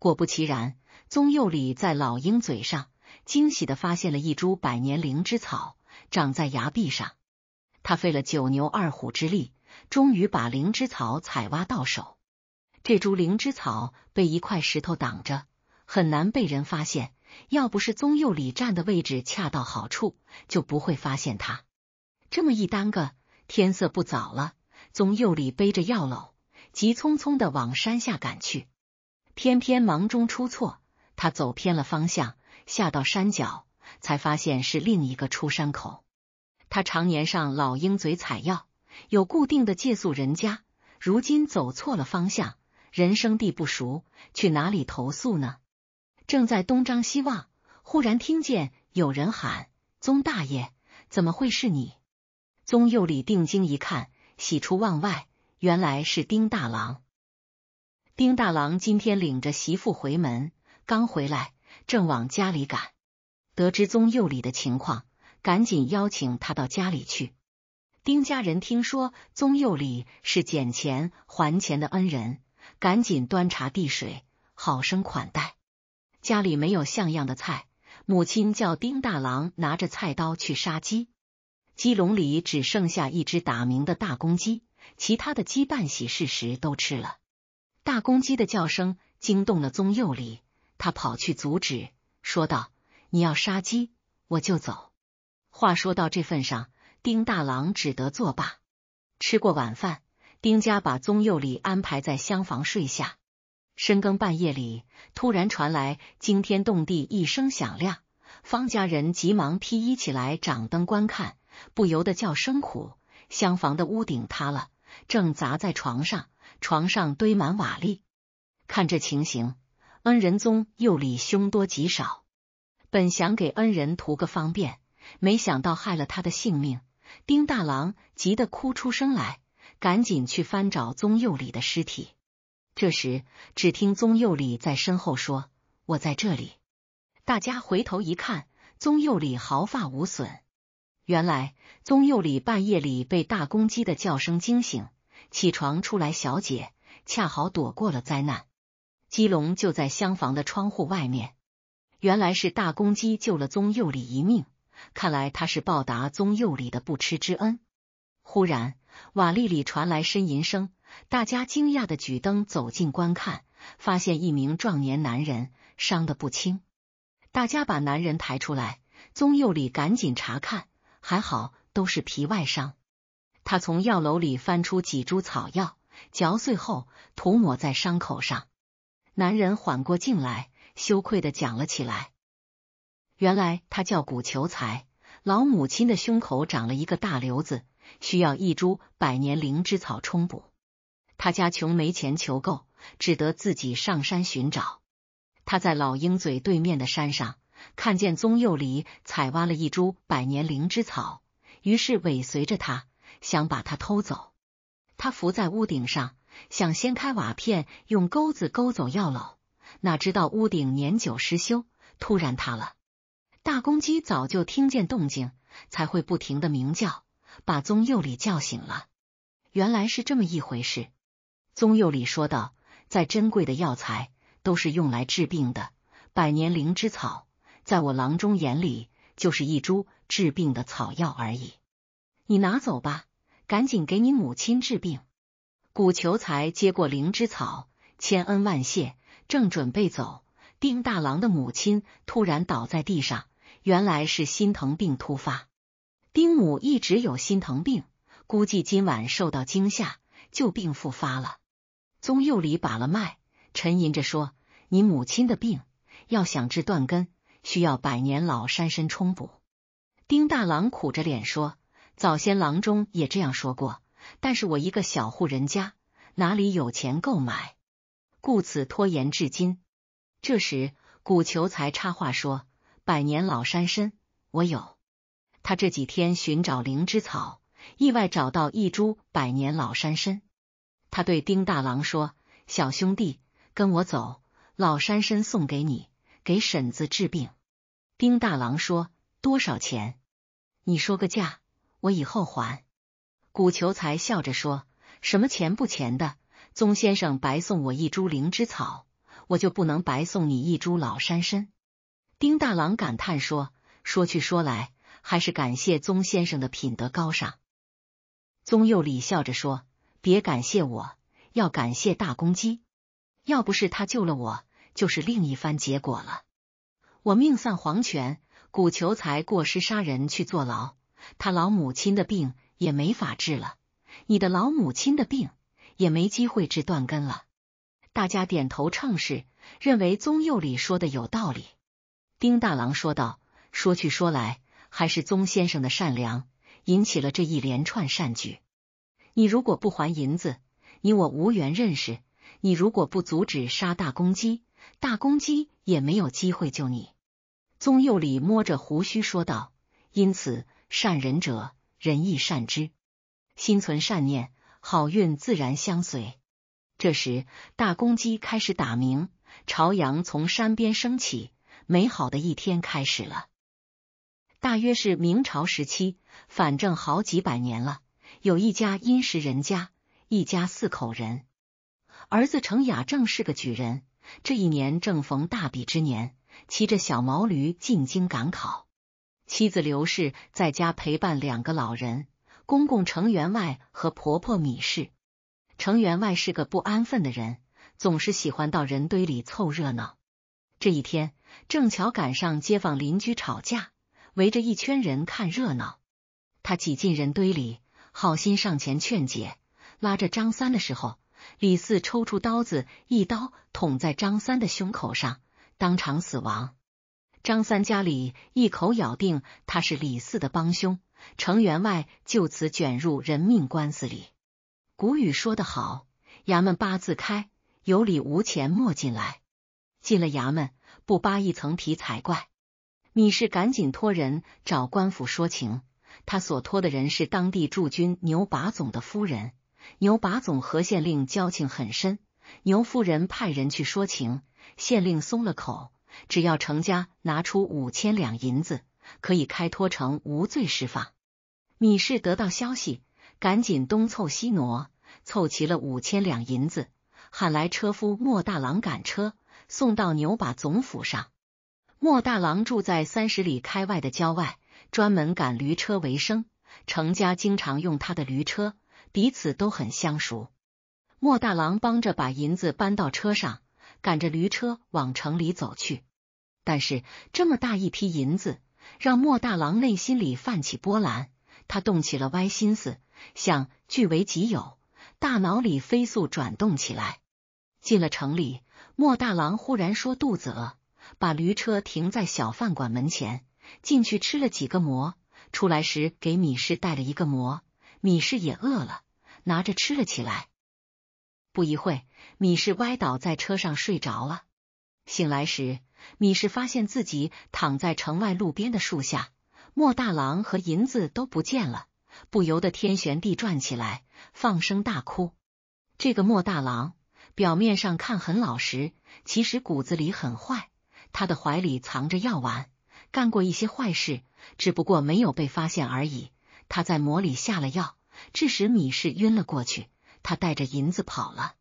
Speaker 1: 果不其然，宗佑礼在老鹰嘴上惊喜的发现了一株百年灵芝草，长在崖壁上。他费了九牛二虎之力，终于把灵芝草采挖到手。这株灵芝草被一块石头挡着，很难被人发现。要不是宗佑礼站的位置恰到好处，就不会发现它。这么一耽搁。天色不早了，宗佑里背着药篓，急匆匆的往山下赶去。偏偏忙中出错，他走偏了方向，下到山脚才发现是另一个出山口。他常年上老鹰嘴采药，有固定的借宿人家。如今走错了方向，人生地不熟，去哪里投宿呢？正在东张西望，忽然听见有人喊：“宗大爷，怎么会是你？”宗佑礼定睛一看，喜出望外，原来是丁大郎。丁大郎今天领着媳妇回门，刚回来，正往家里赶，得知宗佑礼的情况，赶紧邀请他到家里去。丁家人听说宗佑礼是捡钱还钱的恩人，赶紧端茶递水，好生款待。家里没有像样的菜，母亲叫丁大郎拿着菜刀去杀鸡。鸡笼里只剩下一只打鸣的大公鸡，其他的鸡办喜事时都吃了。大公鸡的叫声惊动了宗佑礼，他跑去阻止，说道：“你要杀鸡，我就走。”话说到这份上，丁大郎只得作罢。吃过晚饭，丁家把宗佑礼安排在厢房睡下。深更半夜里，突然传来惊天动地一声响亮，方家人急忙披衣起来，掌灯观看。不由得叫声苦，厢房的屋顶塌了，正砸在床上，床上堆满瓦砾。看这情形，恩仁宗幼里凶多吉少。本想给恩人图个方便，没想到害了他的性命。丁大郎急得哭出声来，赶紧去翻找宗佑里的尸体。这时，只听宗佑里在身后说：“我在这里。”大家回头一看，宗佑里毫发无损。原来宗佑里半夜里被大公鸡的叫声惊醒，起床出来，小姐恰好躲过了灾难。鸡笼就在厢房的窗户外面。原来是大公鸡救了宗佑里一命，看来他是报答宗佑里的不吃之恩。忽然瓦砾里传来呻吟声，大家惊讶的举灯走近观看，发现一名壮年男人伤得不轻。大家把男人抬出来，宗佑里赶紧查看。还好都是皮外伤，他从药篓里翻出几株草药，嚼碎后涂抹在伤口上。男人缓过劲来，羞愧的讲了起来。原来他叫古求财，老母亲的胸口长了一个大瘤子，需要一株百年灵芝草充补。他家穷没钱求购，只得自己上山寻找。他在老鹰嘴对面的山上。看见宗佑里采挖了一株百年灵芝草，于是尾随着他，想把他偷走。他伏在屋顶上，想掀开瓦片，用钩子勾走药篓。哪知道屋顶年久失修，突然塌了。大公鸡早就听见动静，才会不停的鸣叫，把宗佑里叫醒了。原来是这么一回事。宗佑里说道：“再珍贵的药材，都是用来治病的。百年灵芝草。”在我郎中眼里，就是一株治病的草药而已。你拿走吧，赶紧给你母亲治病。古求才接过灵芝草，千恩万谢，正准备走，丁大郎的母亲突然倒在地上，原来是心疼病突发。丁母一直有心疼病，估计今晚受到惊吓，旧病复发了。宗佑礼把了脉，沉吟着说：“你母亲的病要想治断根。”需要百年老山参充补，丁大郎苦着脸说：“早先郎中也这样说过，但是我一个小户人家，哪里有钱购买？故此拖延至今。”这时，古求才插话说：“百年老山参，我有。他这几天寻找灵芝草，意外找到一株百年老山参。他对丁大郎说：‘小兄弟，跟我走，老山参送给你。’”给婶子治病，丁大郎说：“多少钱？你说个价，我以后还。”古求财笑着说：“什么钱不钱的？宗先生白送我一株灵芝草，我就不能白送你一株老山参？”丁大郎感叹说：“说去说来，还是感谢宗先生的品德高尚。”宗佑礼笑着说：“别感谢我，要感谢大公鸡，要不是他救了我。”就是另一番结果了。我命丧黄泉，古求财过失杀人去坐牢，他老母亲的病也没法治了。你的老母亲的病也没机会治断根了。大家点头称是，认为宗佑礼说的有道理。丁大郎说道：“说去说来，还是宗先生的善良引起了这一连串善举。你如果不还银子，你我无缘认识；你如果不阻止杀大公鸡，”大公鸡也没有机会救你。宗佑礼摸着胡须说道：“因此，善人者，仁亦善之；心存善念，好运自然相随。”这时，大公鸡开始打鸣，朝阳从山边升起，美好的一天开始了。大约是明朝时期，反正好几百年了。有一家殷实人家，一家四口人，儿子程雅正是个举人。这一年正逢大比之年，骑着小毛驴进京赶考。妻子刘氏在家陪伴两个老人，公公程员外和婆婆米氏。程员外是个不安分的人，总是喜欢到人堆里凑热闹。这一天正巧赶上街坊邻居吵架，围着一圈人看热闹。他挤进人堆里，好心上前劝解，拉着张三的时候。李四抽出刀子，一刀捅在张三的胸口上，当场死亡。张三家里一口咬定他是李四的帮凶，程员外就此卷入人命官司里。古语说得好，衙门八字开，有理无钱莫进来。进了衙门，不扒一层皮才怪。米氏赶紧托人找官府说情，他所托的人是当地驻军牛把总的夫人。牛把总和县令交情很深，牛夫人派人去说情，县令松了口，只要程家拿出五千两银子，可以开脱成无罪释放。米氏得到消息，赶紧东凑西挪，凑齐了五千两银子，喊来车夫莫大郎赶车，送到牛把总府上。莫大郎住在三十里开外的郊外，专门赶驴车为生，程家经常用他的驴车。彼此都很相熟，莫大郎帮着把银子搬到车上，赶着驴车往城里走去。但是这么大一批银子，让莫大郎内心里泛起波澜，他动起了歪心思，想据为己有。大脑里飞速转动起来。进了城里，莫大郎忽然说肚子饿，把驴车停在小饭馆门前，进去吃了几个馍，出来时给米氏带了一个馍。米氏也饿了，拿着吃了起来。不一会，米氏歪倒在车上睡着了。醒来时，米氏发现自己躺在城外路边的树下，莫大郎和银子都不见了，不由得天旋地转起来，放声大哭。这个莫大郎表面上看很老实，其实骨子里很坏。他的怀里藏着药丸，干过一些坏事，只不过没有被发现而已。他在馍里下了药，致使米氏晕了过去。他带着银子跑了。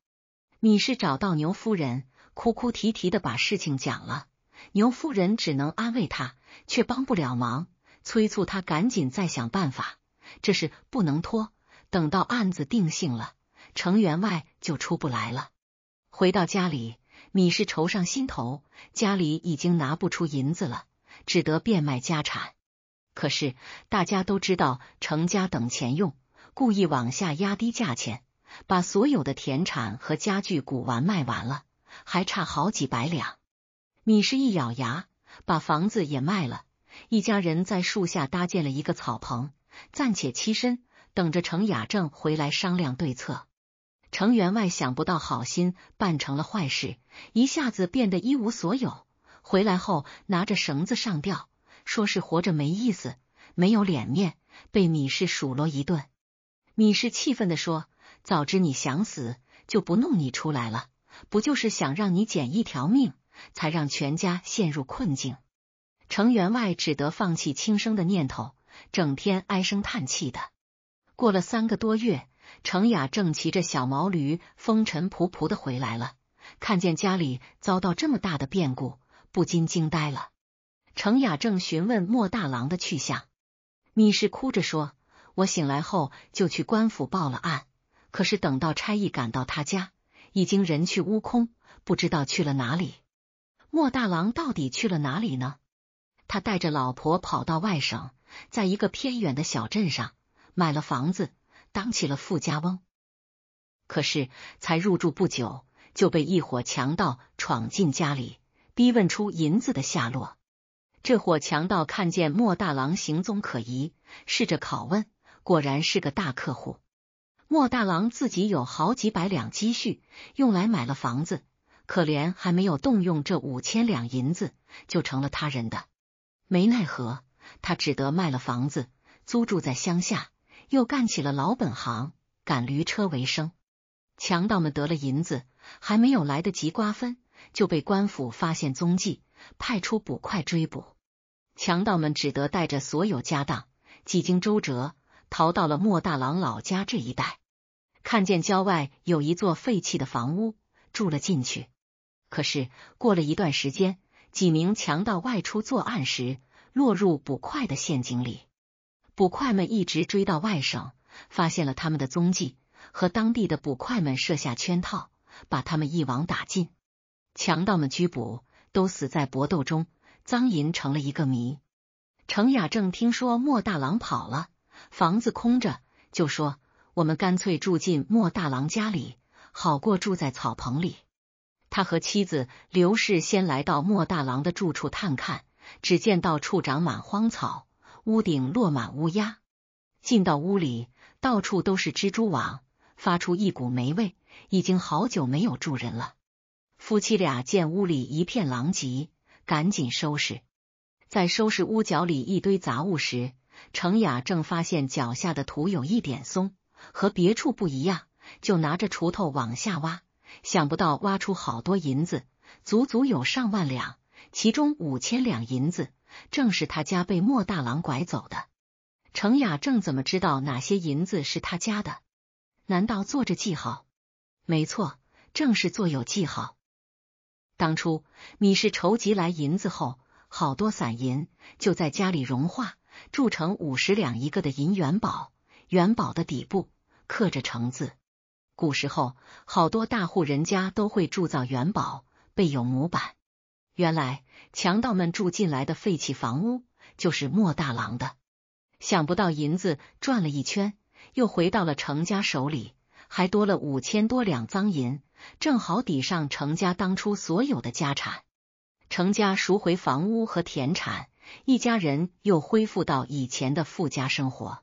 Speaker 1: 米氏找到牛夫人，哭哭啼啼的把事情讲了。牛夫人只能安慰他，却帮不了忙，催促他赶紧再想办法。这事不能拖，等到案子定性了，程员外就出不来了。回到家里，米氏愁上心头，家里已经拿不出银子了，只得变卖家产。可是大家都知道程家等钱用，故意往下压低价钱，把所有的田产和家具、古玩卖完了，还差好几百两。米氏一咬牙，把房子也卖了，一家人在树下搭建了一个草棚，暂且栖身，等着程雅正回来商量对策。程员外想不到好心办成了坏事，一下子变得一无所有，回来后拿着绳子上吊。说是活着没意思，没有脸面，被米氏数落一顿。米氏气愤的说：“早知你想死，就不弄你出来了。不就是想让你捡一条命，才让全家陷入困境。”程员外只得放弃轻生的念头，整天唉声叹气的。过了三个多月，程雅正骑着小毛驴风尘仆仆的回来了，看见家里遭到这么大的变故，不禁惊呆了。程雅正询问莫大郎的去向，米氏哭着说：“我醒来后就去官府报了案，可是等到差役赶到他家，已经人去屋空，不知道去了哪里。莫大郎到底去了哪里呢？他带着老婆跑到外省，在一个偏远的小镇上买了房子，当起了富家翁。可是才入住不久，就被一伙强盗闯进家里，逼问出银子的下落。”这伙强盗看见莫大郎行踪可疑，试着拷问，果然是个大客户。莫大郎自己有好几百两积蓄，用来买了房子，可怜还没有动用这五千两银子，就成了他人的。没奈何，他只得卖了房子，租住在乡下，又干起了老本行，赶驴车为生。强盗们得了银子，还没有来得及瓜分，就被官府发现踪迹。派出捕快追捕强盗们，只得带着所有家当，几经周折逃到了莫大郎老家这一带。看见郊外有一座废弃的房屋，住了进去。可是过了一段时间，几名强盗外出作案时，落入捕快的陷阱里。捕快们一直追到外省，发现了他们的踪迹，和当地的捕快们设下圈套，把他们一网打尽。强盗们拘捕。都死在搏斗中，赃银成了一个谜。程雅正听说莫大郎跑了，房子空着，就说我们干脆住进莫大郎家里，好过住在草棚里。他和妻子刘氏先来到莫大郎的住处探看，只见到处长满荒草，屋顶落满乌鸦。进到屋里，到处都是蜘蛛网，发出一股霉味，已经好久没有住人了。夫妻俩见屋里一片狼藉，赶紧收拾。在收拾屋角里一堆杂物时，程雅正发现脚下的土有一点松，和别处不一样，就拿着锄头往下挖。想不到挖出好多银子，足足有上万两，其中五千两银子正是他家被莫大郎拐走的。程雅正怎么知道哪些银子是他家的？难道做着记号？没错，正是做有记号。当初米氏筹集来银子后，好多散银就在家里融化铸成五十两一个的银元宝，元宝的底部刻着“成”字。古时候好多大户人家都会铸造元宝，备有模板。原来强盗们住进来的废弃房屋就是莫大郎的，想不到银子转了一圈又回到了程家手里，还多了五千多两赃银。正好抵上程家当初所有的家产，程家赎回房屋和田产，一家人又恢复到以前的富家生活。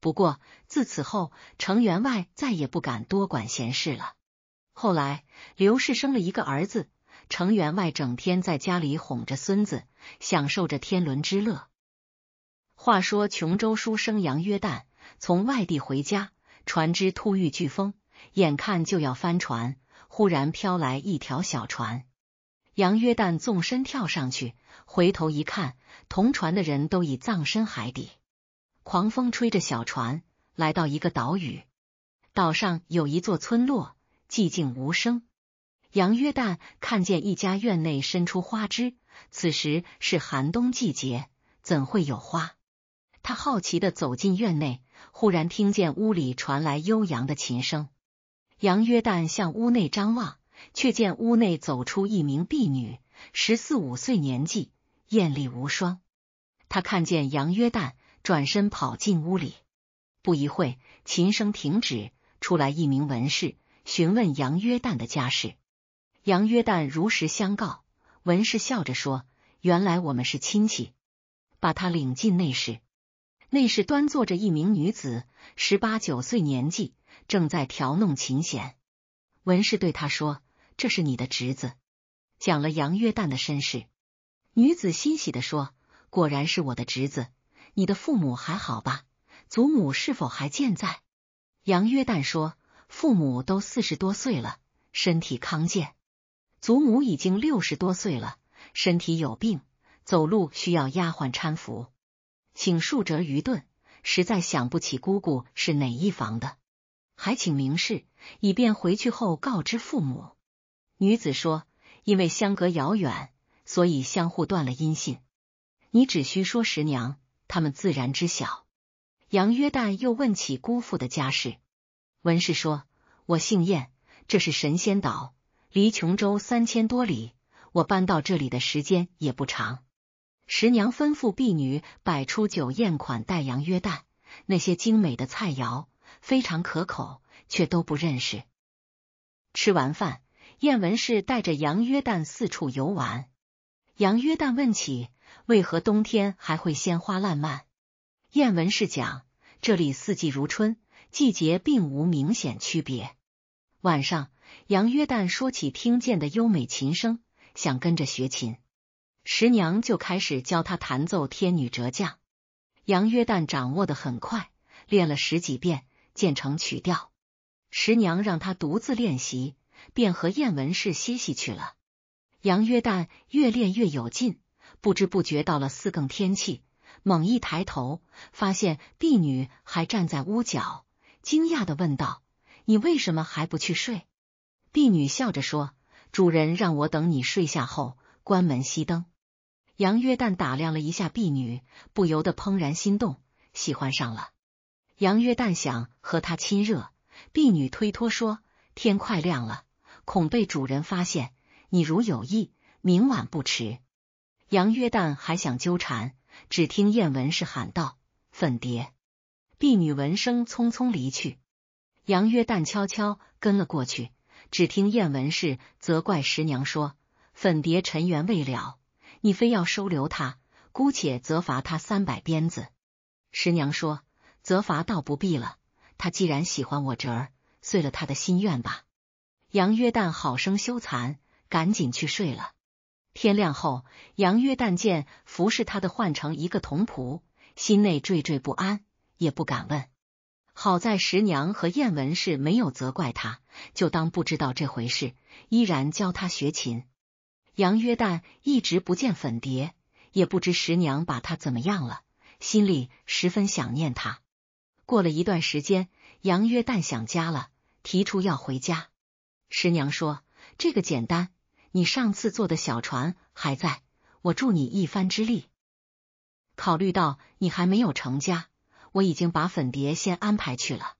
Speaker 1: 不过自此后，程员外再也不敢多管闲事了。后来刘氏生了一个儿子，程员外整天在家里哄着孙子，享受着天伦之乐。话说琼州书生杨约旦从外地回家，船只突遇飓风，眼看就要翻船。忽然飘来一条小船，杨约旦纵身跳上去，回头一看，同船的人都已葬身海底。狂风吹着小船，来到一个岛屿，岛上有一座村落，寂静无声。杨约旦看见一家院内伸出花枝，此时是寒冬季节，怎会有花？他好奇的走进院内，忽然听见屋里传来悠扬的琴声。杨约旦向屋内张望，却见屋内走出一名婢女，十四五岁年纪，艳丽无双。他看见杨约旦，转身跑进屋里。不一会，琴声停止，出来一名文士，询问杨约旦的家事。杨约旦如实相告，文士笑着说：“原来我们是亲戚。”把他领进内室，内室端坐着一名女子，十八九岁年纪。正在调弄琴弦，文氏对他说：“这是你的侄子。”讲了杨约旦的身世，女子欣喜地说：“果然是我的侄子。你的父母还好吧？祖母是否还健在？”杨约旦说：“父母都四十多岁了，身体康健。祖母已经六十多岁了，身体有病，走路需要丫鬟搀扶。”请恕哲愚钝，实在想不起姑姑是哪一房的。还请明示，以便回去后告知父母。女子说：“因为相隔遥远，所以相互断了音信。你只需说十娘，他们自然知晓。”杨约旦又问起姑父的家事，文氏说：“我姓燕，这是神仙岛，离琼州三千多里。我搬到这里的时间也不长。”十娘吩咐婢女摆出酒宴款待杨约旦，那些精美的菜肴。非常可口，却都不认识。吃完饭，燕文氏带着杨约旦四处游玩。杨约旦问起为何冬天还会鲜花烂漫，燕文氏讲这里四季如春，季节并无明显区别。晚上，杨约旦说起听见的优美琴声，想跟着学琴，十娘就开始教他弹奏《天女折降》。杨约旦掌握的很快，练了十几遍。建成曲调，十娘让他独自练习，便和燕文氏歇息去了。杨约旦越练越有劲，不知不觉到了四更天气，猛一抬头，发现婢女还站在屋角，惊讶的问道：“你为什么还不去睡？”婢女笑着说：“主人让我等你睡下后关门熄灯。”杨约旦打量了一下婢女，不由得怦然心动，喜欢上了。杨约旦想和他亲热，婢女推脱说：“天快亮了，恐被主人发现。你如有意，明晚不迟。”杨约旦还想纠缠，只听燕文氏喊道：“粉蝶！”婢女闻声匆匆离去。杨约旦悄悄跟了过去，只听燕文氏责怪十娘说：“粉蝶尘缘未了，你非要收留他，姑且责罚他三百鞭子。”十娘说。责罚倒不必了，他既然喜欢我侄儿，遂了他的心愿吧。杨约旦好生羞惭，赶紧去睡了。天亮后，杨约旦见服侍他的换成一个童仆，心内惴惴不安，也不敢问。好在十娘和燕文氏没有责怪他，就当不知道这回事，依然教他学琴。杨约旦一直不见粉蝶，也不知十娘把他怎么样了，心里十分想念他。过了一段时间，杨约旦想家了，提出要回家。十娘说：“这个简单，你上次坐的小船还在，我助你一番之力。考虑到你还没有成家，我已经把粉蝶先安排去了。”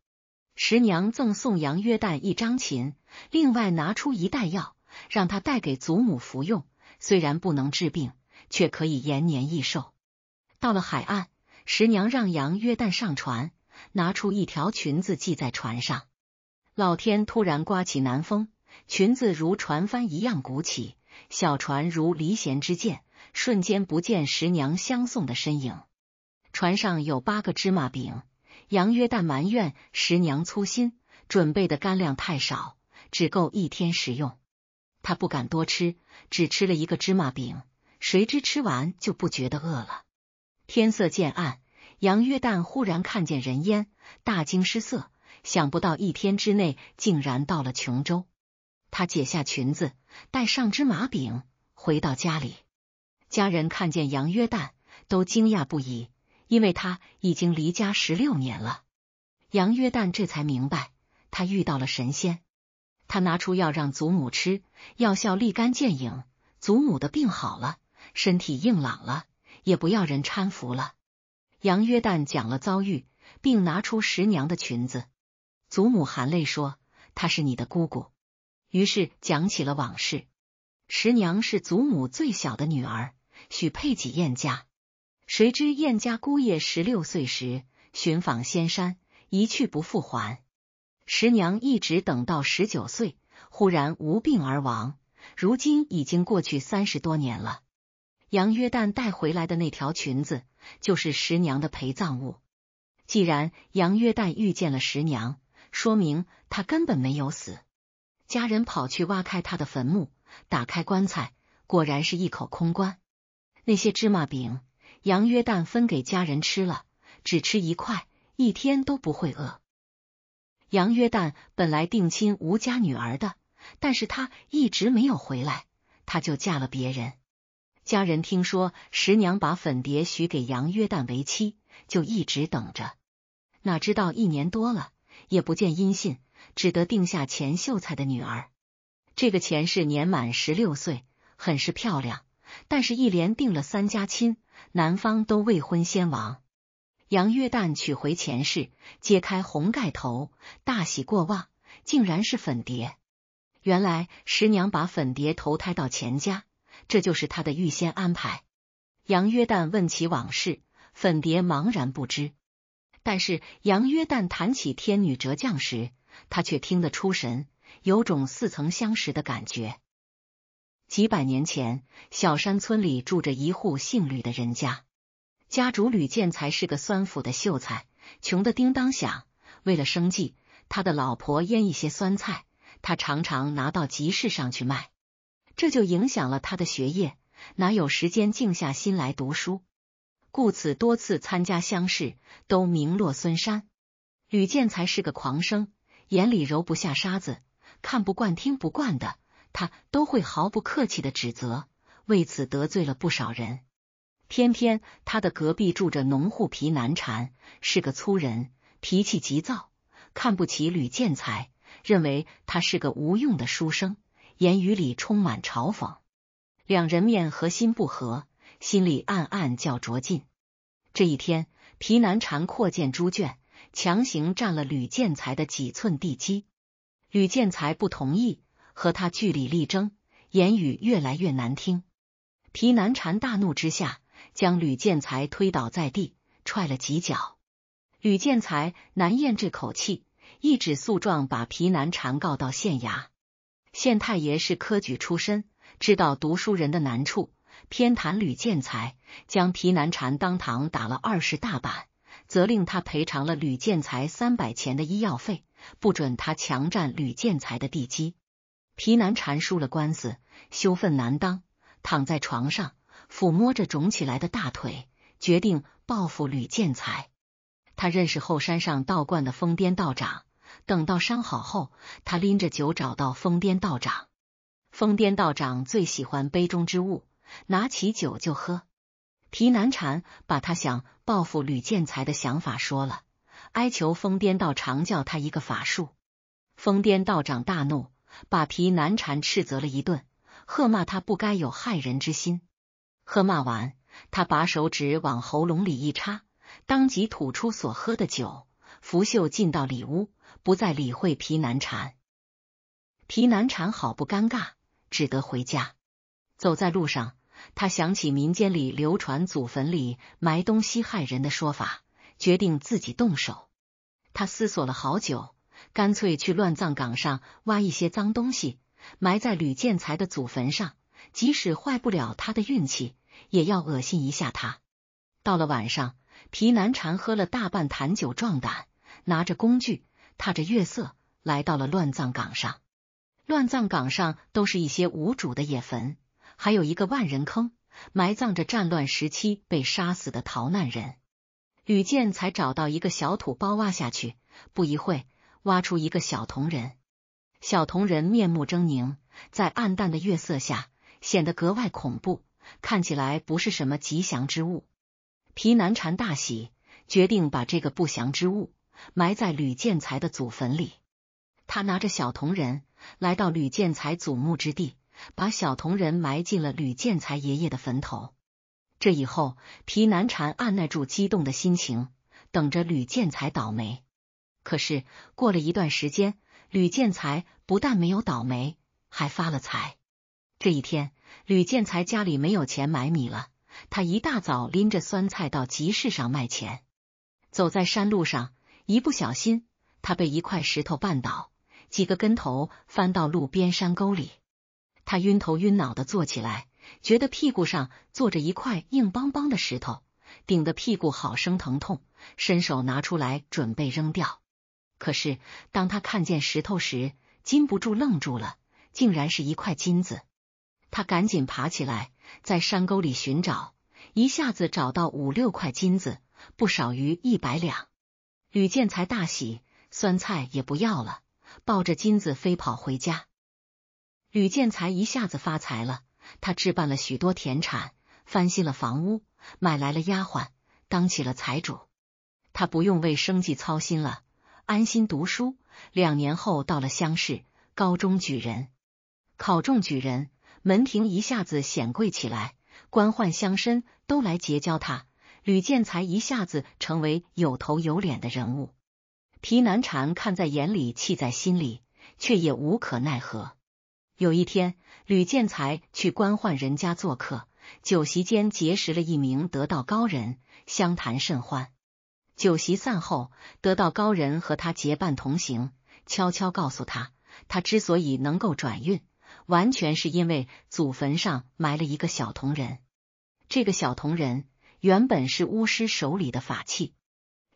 Speaker 1: 十娘赠送杨约旦一张琴，另外拿出一袋药，让他带给祖母服用。虽然不能治病，却可以延年益寿。到了海岸，十娘让杨约旦上船。拿出一条裙子系在船上，老天突然刮起南风，裙子如船帆一样鼓起，小船如离弦之箭，瞬间不见十娘相送的身影。船上有八个芝麻饼，杨约旦埋怨十娘粗心，准备的干粮太少，只够一天食用。他不敢多吃，只吃了一个芝麻饼，谁知吃完就不觉得饿了。天色渐暗。杨约旦忽然看见人烟，大惊失色。想不到一天之内竟然到了琼州。他解下裙子，带上芝麻饼，回到家里。家人看见杨约旦，都惊讶不已，因为他已经离家十六年了。杨约旦这才明白，他遇到了神仙。他拿出药让祖母吃，药效立竿见影，祖母的病好了，身体硬朗了，也不要人搀扶了。杨约旦讲了遭遇，并拿出十娘的裙子。祖母含泪说：“她是你的姑姑。”于是讲起了往事。十娘是祖母最小的女儿，许配给燕家。谁知燕家姑爷十六岁时寻访仙山，一去不复还。十娘一直等到十九岁，忽然无病而亡。如今已经过去三十多年了。杨约旦带回来的那条裙子。就是十娘的陪葬物。既然杨约旦遇见了十娘，说明他根本没有死。家人跑去挖开他的坟墓，打开棺材，果然是一口空棺。那些芝麻饼，杨约旦分给家人吃了，只吃一块，一天都不会饿。杨约旦本来定亲吴家女儿的，但是他一直没有回来，他就嫁了别人。家人听说十娘把粉蝶许给杨约旦为妻，就一直等着。哪知道一年多了也不见音信，只得定下钱秀才的女儿。这个钱氏年满十六岁，很是漂亮，但是，一连定了三家亲，男方都未婚先亡。杨约旦娶回钱氏，揭开红盖头，大喜过望，竟然是粉蝶。原来十娘把粉蝶投胎到钱家。这就是他的预先安排。杨约旦问起往事，粉蝶茫然不知。但是杨约旦谈起天女折将时，他却听得出神，有种似曾相识的感觉。几百年前，小山村里住着一户姓吕的人家，家主吕建才是个酸腐的秀才，穷得叮当响。为了生计，他的老婆腌一些酸菜，他常常拿到集市上去卖。这就影响了他的学业，哪有时间静下心来读书？故此多次参加乡试都名落孙山。吕建才是个狂生，眼里揉不下沙子，看不惯、听不惯的，他都会毫不客气的指责，为此得罪了不少人。偏偏他的隔壁住着农户皮难缠，是个粗人，脾气急躁，看不起吕建才，认为他是个无用的书生。言语里充满嘲讽，两人面和心不和，心里暗暗叫着劲。这一天，皮南禅扩建猪圈，强行占了吕建才的几寸地基，吕建才不同意，和他据理力争，言语越来越难听。皮南禅大怒之下，将吕建才推倒在地，踹了几脚。吕建才难咽这口气，一纸诉状把皮南禅告到县衙。县太爷是科举出身，知道读书人的难处，偏袒吕建才，将皮南禅当堂打了二十大板，责令他赔偿了吕建才三百钱的医药费，不准他强占吕建才的地基。皮南禅输了官司，羞愤难当，躺在床上抚摸着肿起来的大腿，决定报复吕建才。他认识后山上道观的疯癫道长。等到伤好后，他拎着酒找到疯癫道长。疯癫道长最喜欢杯中之物，拿起酒就喝。皮难缠把他想报复吕建才的想法说了，哀求疯癫道长教他一个法术。疯癫道长大怒，把皮难缠斥责了一顿，喝骂他不该有害人之心。喝骂完，他把手指往喉咙里一插，当即吐出所喝的酒。拂袖进到里屋。不再理会皮难缠，皮难缠好不尴尬，只得回家。走在路上，他想起民间里流传祖坟里埋东西害人的说法，决定自己动手。他思索了好久，干脆去乱葬岗上挖一些脏东西，埋在吕建才的祖坟上，即使坏不了他的运气，也要恶心一下他。到了晚上，皮难缠喝了大半坛酒壮胆，拿着工具。踏着月色来到了乱葬岗上，乱葬岗上都是一些无主的野坟，还有一个万人坑，埋葬着战乱时期被杀死的逃难人。吕健才找到一个小土包挖下去，不一会挖出一个小铜人，小铜人面目狰狞，在暗淡的月色下显得格外恐怖，看起来不是什么吉祥之物。皮南禅大喜，决定把这个不祥之物。埋在吕建才的祖坟里，他拿着小铜人来到吕建才祖墓之地，把小铜人埋进了吕建才爷爷的坟头。这以后，皮南禅按耐住激动的心情，等着吕建才倒霉。可是过了一段时间，吕建才不但没有倒霉，还发了财。这一天，吕建才家里没有钱买米了，他一大早拎着酸菜到集市上卖钱。走在山路上。一不小心，他被一块石头绊倒，几个跟头翻到路边山沟里。他晕头晕脑的坐起来，觉得屁股上坐着一块硬邦邦的石头，顶得屁股好生疼痛。伸手拿出来准备扔掉，可是当他看见石头时，禁不住愣住了，竟然是一块金子。他赶紧爬起来，在山沟里寻找，一下子找到五六块金子，不少于一百两。吕建才大喜，酸菜也不要了，抱着金子飞跑回家。吕建才一下子发财了，他置办了许多田产，翻新了房屋，买来了丫鬟，当起了财主。他不用为生计操心了，安心读书。两年后到了乡试，高中举人，考中举人，门庭一下子显贵起来，官宦乡绅都来结交他。吕建才一下子成为有头有脸的人物，皮难禅看在眼里，气在心里，却也无可奈何。有一天，吕建才去官宦人家做客，酒席间结识了一名得道高人，相谈甚欢。酒席散后，得道高人和他结伴同行，悄悄告诉他，他之所以能够转运，完全是因为祖坟上埋了一个小铜人，这个小铜人。原本是巫师手里的法器，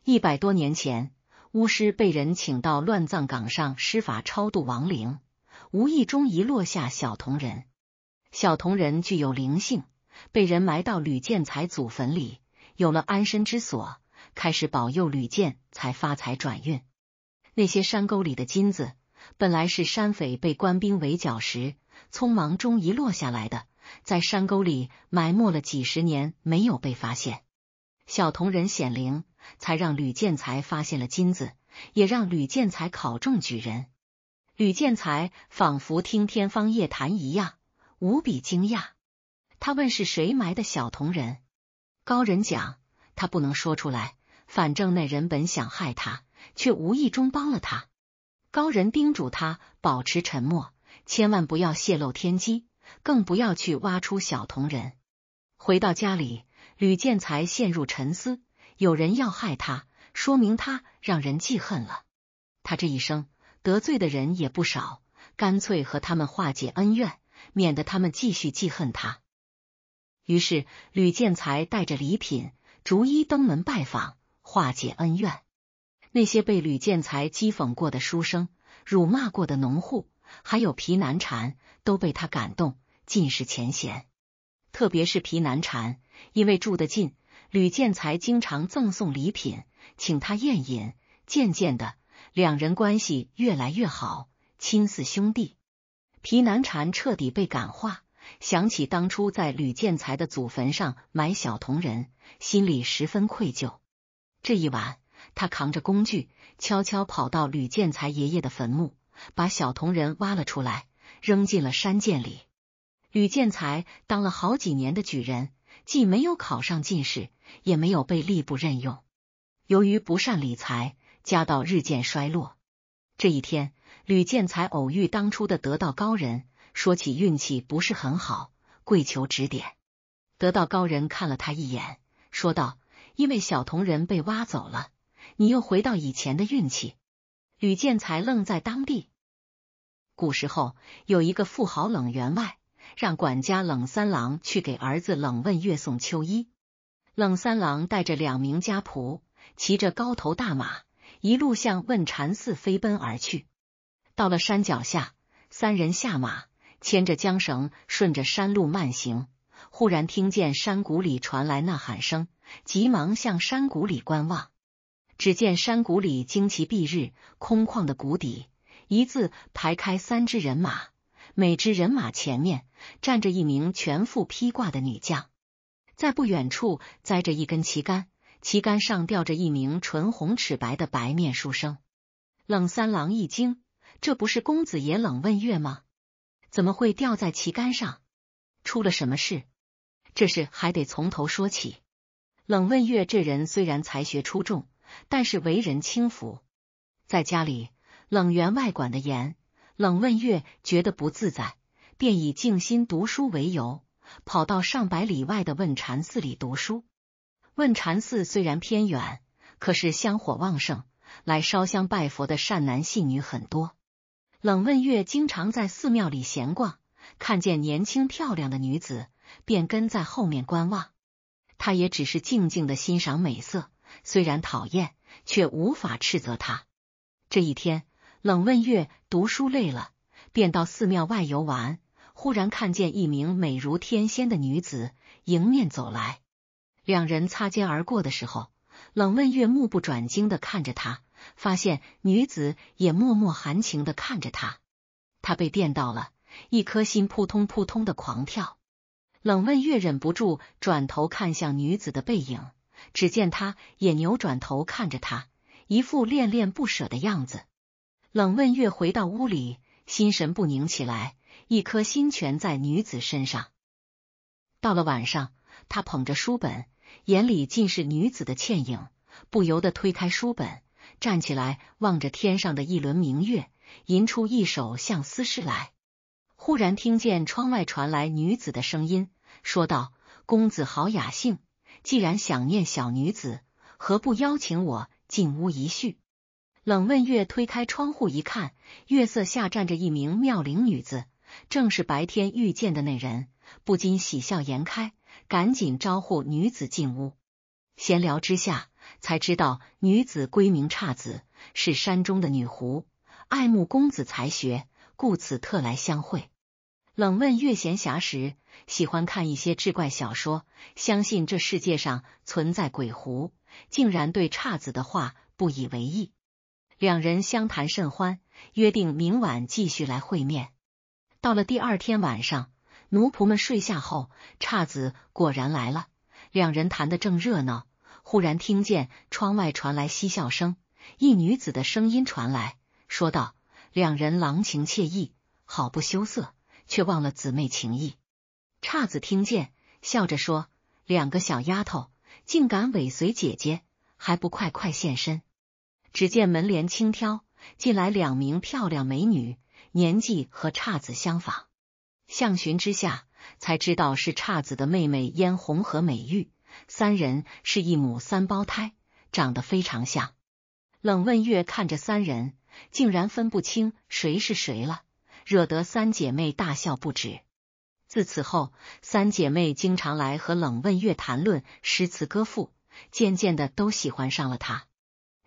Speaker 1: 一百多年前，巫师被人请到乱葬岗上施法超度亡灵，无意中遗落下小铜人。小铜人具有灵性，被人埋到吕建才祖坟里，有了安身之所，开始保佑吕建才发财转运。那些山沟里的金子，本来是山匪被官兵围剿时匆忙中遗落下来的。在山沟里埋没了几十年，没有被发现。小铜人显灵，才让吕建才发现了金子，也让吕建才考中举人。吕建才仿佛听天方夜谭一样，无比惊讶。他问：“是谁埋的小铜人？”高人讲：“他不能说出来，反正那人本想害他，却无意中帮了他。”高人叮嘱他保持沉默，千万不要泄露天机。更不要去挖出小铜人。回到家里，吕建才陷入沉思：有人要害他，说明他让人记恨了。他这一生得罪的人也不少，干脆和他们化解恩怨，免得他们继续记恨他。于是，吕建才带着礼品，逐一登门拜访，化解恩怨。那些被吕建才讥讽过的书生、辱骂过的农户，还有皮难缠，都被他感动。尽释前嫌，特别是皮难缠，因为住得近，吕建才经常赠送礼品，请他宴饮。渐渐的，两人关系越来越好，亲似兄弟。皮难缠彻底被感化，想起当初在吕建才的祖坟上埋小铜人，心里十分愧疚。这一晚，他扛着工具，悄悄跑到吕建才爷爷的坟墓，把小铜人挖了出来，扔进了山涧里。吕建才当了好几年的举人，既没有考上进士，也没有被吏部任用。由于不善理财，家道日渐衰落。这一天，吕建才偶遇当初的得道高人，说起运气不是很好，跪求指点。得道高人看了他一眼，说道：“因为小铜人被挖走了，你又回到以前的运气。”吕建才愣在当地。古时候有一个富豪冷员外。让管家冷三郎去给儿子冷问月送秋衣。冷三郎带着两名家仆，骑着高头大马，一路向问禅寺飞奔而去。到了山脚下，三人下马，牵着缰绳，顺着山路慢行。忽然听见山谷里传来呐喊声，急忙向山谷里观望。只见山谷里旌旗蔽日，空旷的谷底一字排开三支人马。每支人马前面站着一名全副披挂的女将，在不远处栽着一根旗杆，旗杆上吊着一名唇红齿白的白面书生。冷三郎一惊，这不是公子爷冷问月吗？怎么会吊在旗杆上？出了什么事？这事还得从头说起。冷问月这人虽然才学出众，但是为人轻浮，在家里冷员外管的严。冷问月觉得不自在，便以静心读书为由，跑到上百里外的问禅寺里读书。问禅寺虽然偏远，可是香火旺盛，来烧香拜佛的善男信女很多。冷问月经常在寺庙里闲逛，看见年轻漂亮的女子，便跟在后面观望。他也只是静静的欣赏美色，虽然讨厌，却无法斥责他。这一天。冷问月读书累了，便到寺庙外游玩。忽然看见一名美如天仙的女子迎面走来，两人擦肩而过的时候，冷问月目不转睛的看着她，发现女子也默默含情的看着他。他被电到了，一颗心扑通扑通的狂跳。冷问月忍不住转头看向女子的背影，只见她也扭转头看着他，一副恋恋不舍的样子。冷问月回到屋里，心神不宁起来，一颗心全在女子身上。到了晚上，他捧着书本，眼里尽是女子的倩影，不由得推开书本，站起来望着天上的一轮明月，吟出一首相思诗来。忽然听见窗外传来女子的声音，说道：“公子好雅兴，既然想念小女子，何不邀请我进屋一叙？”冷问月推开窗户一看，月色下站着一名妙龄女子，正是白天遇见的那人，不禁喜笑颜开，赶紧招呼女子进屋。闲聊之下，才知道女子闺名姹子，是山中的女狐，爱慕公子才学，故此特来相会。冷问月闲暇时喜欢看一些志怪小说，相信这世界上存在鬼狐，竟然对姹子的话不以为意。两人相谈甚欢，约定明晚继续来会面。到了第二天晚上，奴仆们睡下后，叉子果然来了。两人谈得正热闹，忽然听见窗外传来嬉笑声，一女子的声音传来，说道：“两人郎情妾意，好不羞涩，却忘了姊妹情谊。”叉子听见，笑着说：“两个小丫头竟敢尾随姐姐，还不快快现身！”只见门帘轻挑，进来两名漂亮美女，年纪和姹子相仿。相寻之下，才知道是姹子的妹妹嫣红和美玉，三人是一母三胞胎，长得非常像。冷问月看着三人，竟然分不清谁是谁了，惹得三姐妹大笑不止。自此后，三姐妹经常来和冷问月谈论诗词歌赋，渐渐的都喜欢上了他。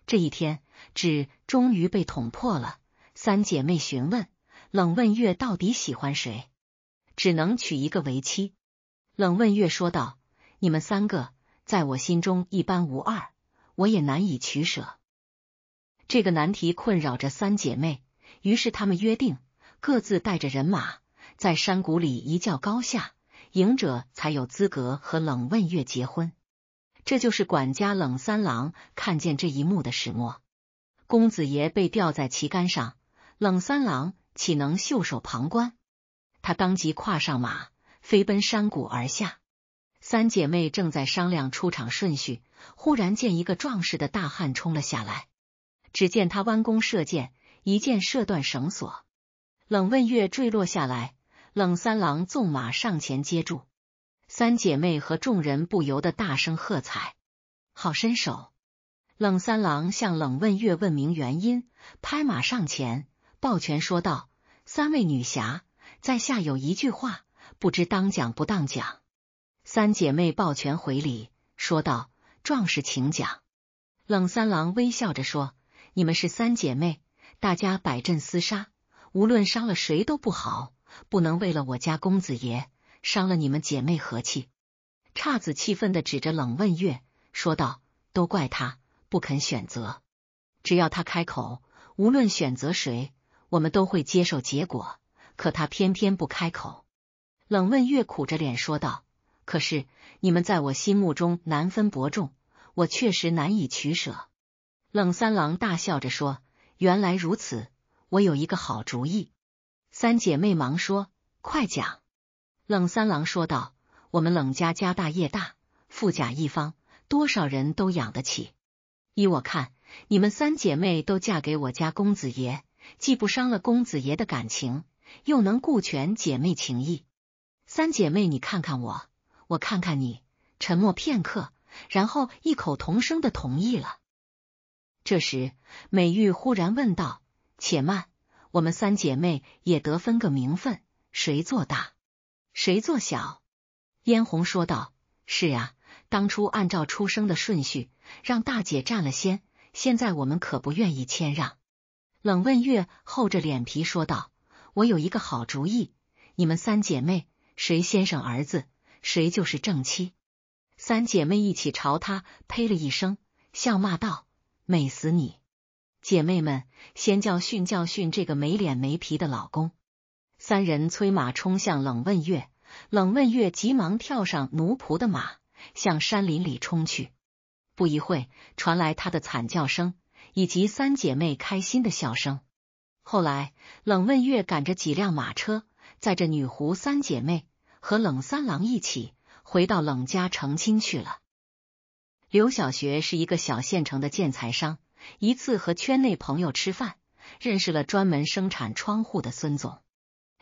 Speaker 1: 这一天，纸终于被捅破了。三姐妹询问冷问月到底喜欢谁，只能娶一个为妻。冷问月说道：“你们三个在我心中一般无二，我也难以取舍。”这个难题困扰着三姐妹，于是他们约定各自带着人马在山谷里一较高下，赢者才有资格和冷问月结婚。这就是管家冷三郎看见这一幕的始末。公子爷被吊在旗杆上，冷三郎岂能袖手旁观？他当即跨上马，飞奔山谷而下。三姐妹正在商量出场顺序，忽然见一个壮实的大汉冲了下来。只见他弯弓射箭，一箭射断绳索，冷问月坠落下来，冷三郎纵马上前接住。三姐妹和众人不由得大声喝彩，好身手！冷三郎向冷问月问明原因，拍马上前，抱拳说道：“三位女侠，在下有一句话，不知当讲不当讲。”三姐妹抱拳回礼，说道：“壮士请讲。”冷三郎微笑着说：“你们是三姐妹，大家摆阵厮杀，无论伤了谁都不好，不能为了我家公子爷。”伤了你们姐妹和气，姹子气愤的指着冷问月说道：“都怪他不肯选择，只要他开口，无论选择谁，我们都会接受结果。可他偏偏不开口。”冷问月苦着脸说道：“可是你们在我心目中难分伯仲，我确实难以取舍。”冷三郎大笑着说：“原来如此，我有一个好主意。”三姐妹忙说：“快讲。”冷三郎说道：“我们冷家家大业大，富甲一方，多少人都养得起。依我看，你们三姐妹都嫁给我家公子爷，既不伤了公子爷的感情，又能顾全姐妹情谊。三姐妹，你看看我，我看看你，沉默片刻，然后异口同声的同意了。这时，美玉忽然问道：‘且慢，我们三姐妹也得分个名分，谁做大？’”谁做小？嫣红说道：“是啊，当初按照出生的顺序，让大姐占了先，现在我们可不愿意谦让。”冷问月厚着脸皮说道：“我有一个好主意，你们三姐妹谁先生儿子，谁就是正妻。”三姐妹一起朝他呸了一声，笑骂道：“美死你！姐妹们，先教训教训这个没脸没皮的老公。”三人催马冲向冷问月，冷问月急忙跳上奴仆的马，向山林里冲去。不一会传来他的惨叫声以及三姐妹开心的笑声。后来，冷问月赶着几辆马车，载着女狐三姐妹和冷三郎一起，回到冷家成亲去了。刘小学是一个小县城的建材商，一次和圈内朋友吃饭，认识了专门生产窗户的孙总。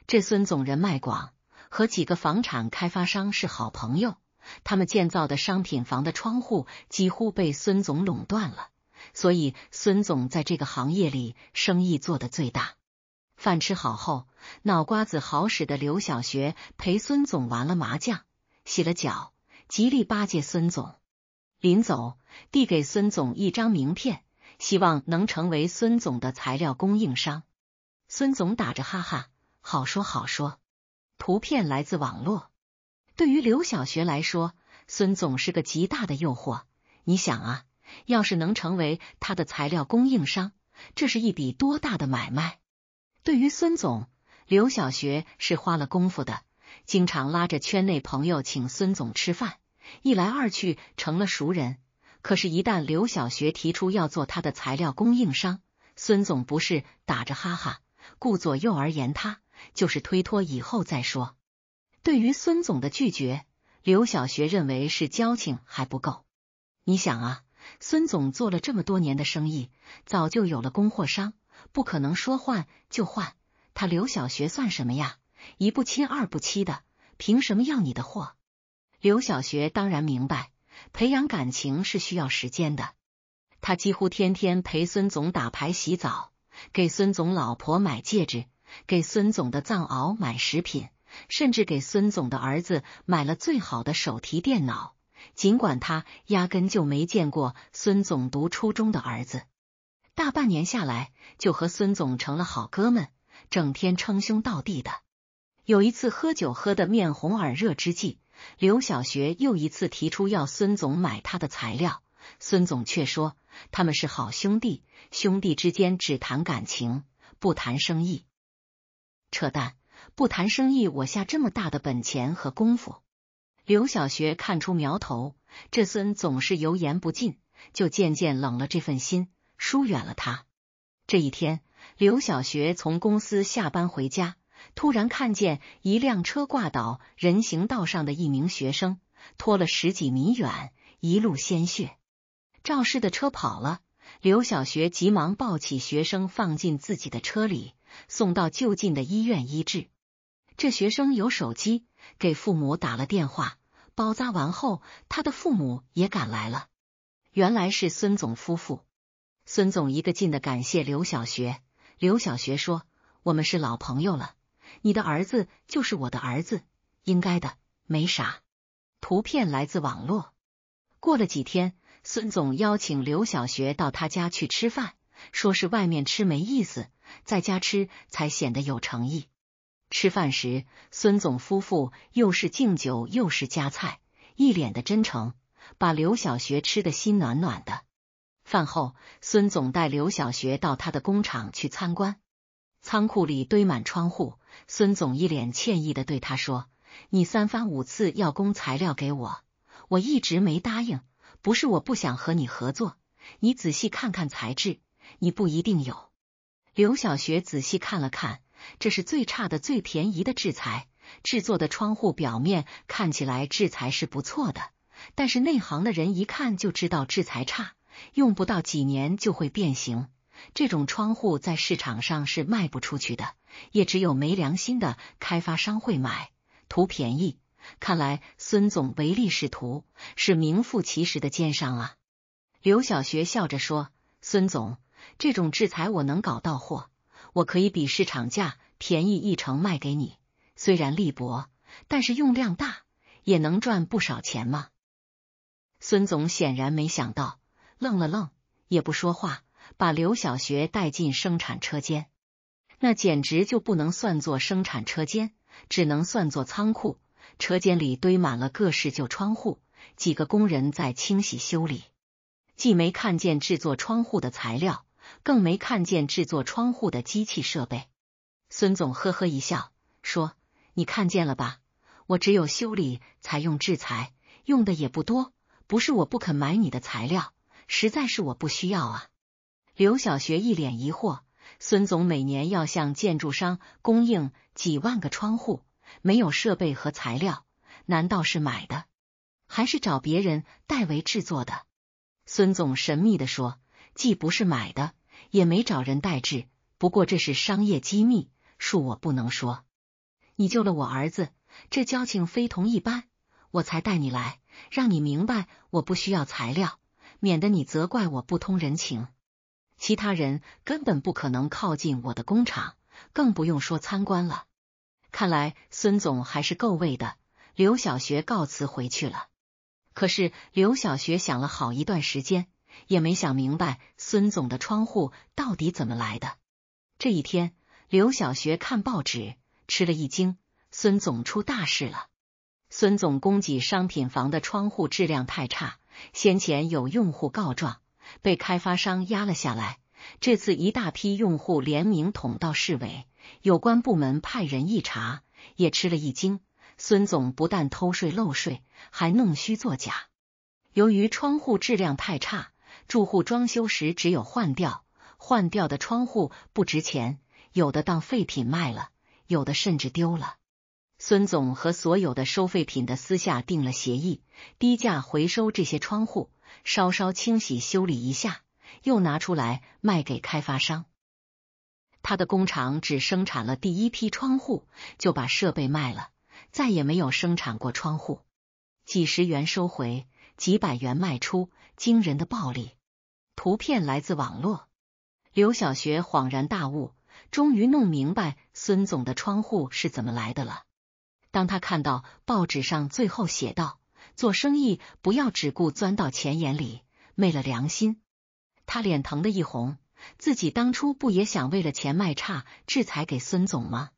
Speaker 1: 这孙总人脉广，和几个房产开发商是好朋友。他们建造的商品房的窗户几乎被孙总垄断了，所以孙总在这个行业里生意做得最大。饭吃好后，脑瓜子好使的刘小学陪孙总玩了麻将，洗了脚，极力巴结孙总。临走，递给孙总一张名片，希望能成为孙总的材料供应商。孙总打着哈哈。好说好说，图片来自网络。对于刘小学来说，孙总是个极大的诱惑。你想啊，要是能成为他的材料供应商，这是一笔多大的买卖！对于孙总，刘小学是花了功夫的，经常拉着圈内朋友请孙总吃饭，一来二去成了熟人。可是，一旦刘小学提出要做他的材料供应商，孙总不是打着哈哈，顾左右而言他。就是推脱，以后再说。对于孙总的拒绝，刘小学认为是交情还不够。你想啊，孙总做了这么多年的生意，早就有了供货商，不可能说换就换。他刘小学算什么呀？一不亲二不欺的，凭什么要你的货？刘小学当然明白，培养感情是需要时间的。他几乎天天陪孙总打牌、洗澡，给孙总老婆买戒指。给孙总的藏獒买食品，甚至给孙总的儿子买了最好的手提电脑。尽管他压根就没见过孙总读初中的儿子，大半年下来就和孙总成了好哥们，整天称兄道弟的。有一次喝酒喝得面红耳热之际，刘小学又一次提出要孙总买他的材料，孙总却说他们是好兄弟，兄弟之间只谈感情，不谈生意。扯淡！不谈生意，我下这么大的本钱和功夫。刘小学看出苗头，这孙总是油盐不进，就渐渐冷了这份心，疏远了他。这一天，刘小学从公司下班回家，突然看见一辆车挂倒人行道上的一名学生，拖了十几米远，一路鲜血。肇事的车跑了，刘小学急忙抱起学生放进自己的车里。送到就近的医院医治。这学生有手机，给父母打了电话。包扎完后，他的父母也赶来了。原来是孙总夫妇。孙总一个劲的感谢刘小学。刘小学说：“我们是老朋友了，你的儿子就是我的儿子，应该的，没啥。”图片来自网络。过了几天，孙总邀请刘小学到他家去吃饭，说是外面吃没意思。在家吃才显得有诚意。吃饭时，孙总夫妇又是敬酒又是夹菜，一脸的真诚，把刘小学吃的心暖暖的。饭后，孙总带刘小学到他的工厂去参观，仓库里堆满窗户。孙总一脸歉意的对他说：“你三番五次要供材料给我，我一直没答应，不是我不想和你合作，你仔细看看材质，你不一定有。”刘小学仔细看了看，这是最差的、最便宜的制材制作的窗户，表面看起来制材是不错的，但是内行的人一看就知道制材差，用不到几年就会变形。这种窗户在市场上是卖不出去的，也只有没良心的开发商会买，图便宜。看来孙总唯利是图，是名副其实的奸商啊！刘小学笑着说：“孙总。”这种制裁我能搞到货，我可以比市场价便宜一成卖给你。虽然利薄，但是用量大也能赚不少钱嘛。孙总显然没想到，愣了愣，也不说话，把刘小学带进生产车间。那简直就不能算作生产车间，只能算作仓库。车间里堆满了各式旧窗户，几个工人在清洗修理，既没看见制作窗户的材料。更没看见制作窗户的机器设备。孙总呵呵一笑，说：“你看见了吧？我只有修理才用制材，用的也不多。不是我不肯买你的材料，实在是我不需要啊。”刘小学一脸疑惑：“孙总每年要向建筑商供应几万个窗户，没有设备和材料，难道是买的，还是找别人代为制作的？”孙总神秘的说：“既不是买的。”也没找人代制，不过这是商业机密，恕我不能说。你救了我儿子，这交情非同一般，我才带你来，让你明白我不需要材料，免得你责怪我不通人情。其他人根本不可能靠近我的工厂，更不用说参观了。看来孙总还是够味的。刘小学告辞回去了。可是刘小学想了好一段时间。也没想明白孙总的窗户到底怎么来的。这一天，刘小学看报纸，吃了一惊：孙总出大事了。孙总供给商品房的窗户质量太差，先前有用户告状，被开发商压了下来。这次一大批用户联名捅到市委有关部门，派人一查，也吃了一惊：孙总不但偷税漏税，还弄虚作假。由于窗户质量太差。住户装修时只有换掉，换掉的窗户不值钱，有的当废品卖了，有的甚至丢了。孙总和所有的收废品的私下定了协议，低价回收这些窗户，稍稍清洗修理一下，又拿出来卖给开发商。他的工厂只生产了第一批窗户，就把设备卖了，再也没有生产过窗户。几十元收回，几百元卖出。惊人的暴力图片来自网络。刘小学恍然大悟，终于弄明白孙总的窗户是怎么来的了。当他看到报纸上最后写道：“做生意不要只顾钻到钱眼里，昧了良心。”他脸疼的一红，自己当初不也想为了钱卖差制裁给孙总吗？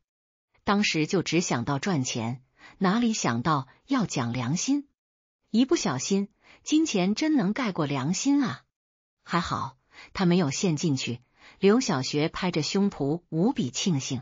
Speaker 1: 当时就只想到赚钱，哪里想到要讲良心？一不小心。金钱真能盖过良心啊！还好他没有陷进去。刘小学拍着胸脯，无比庆幸。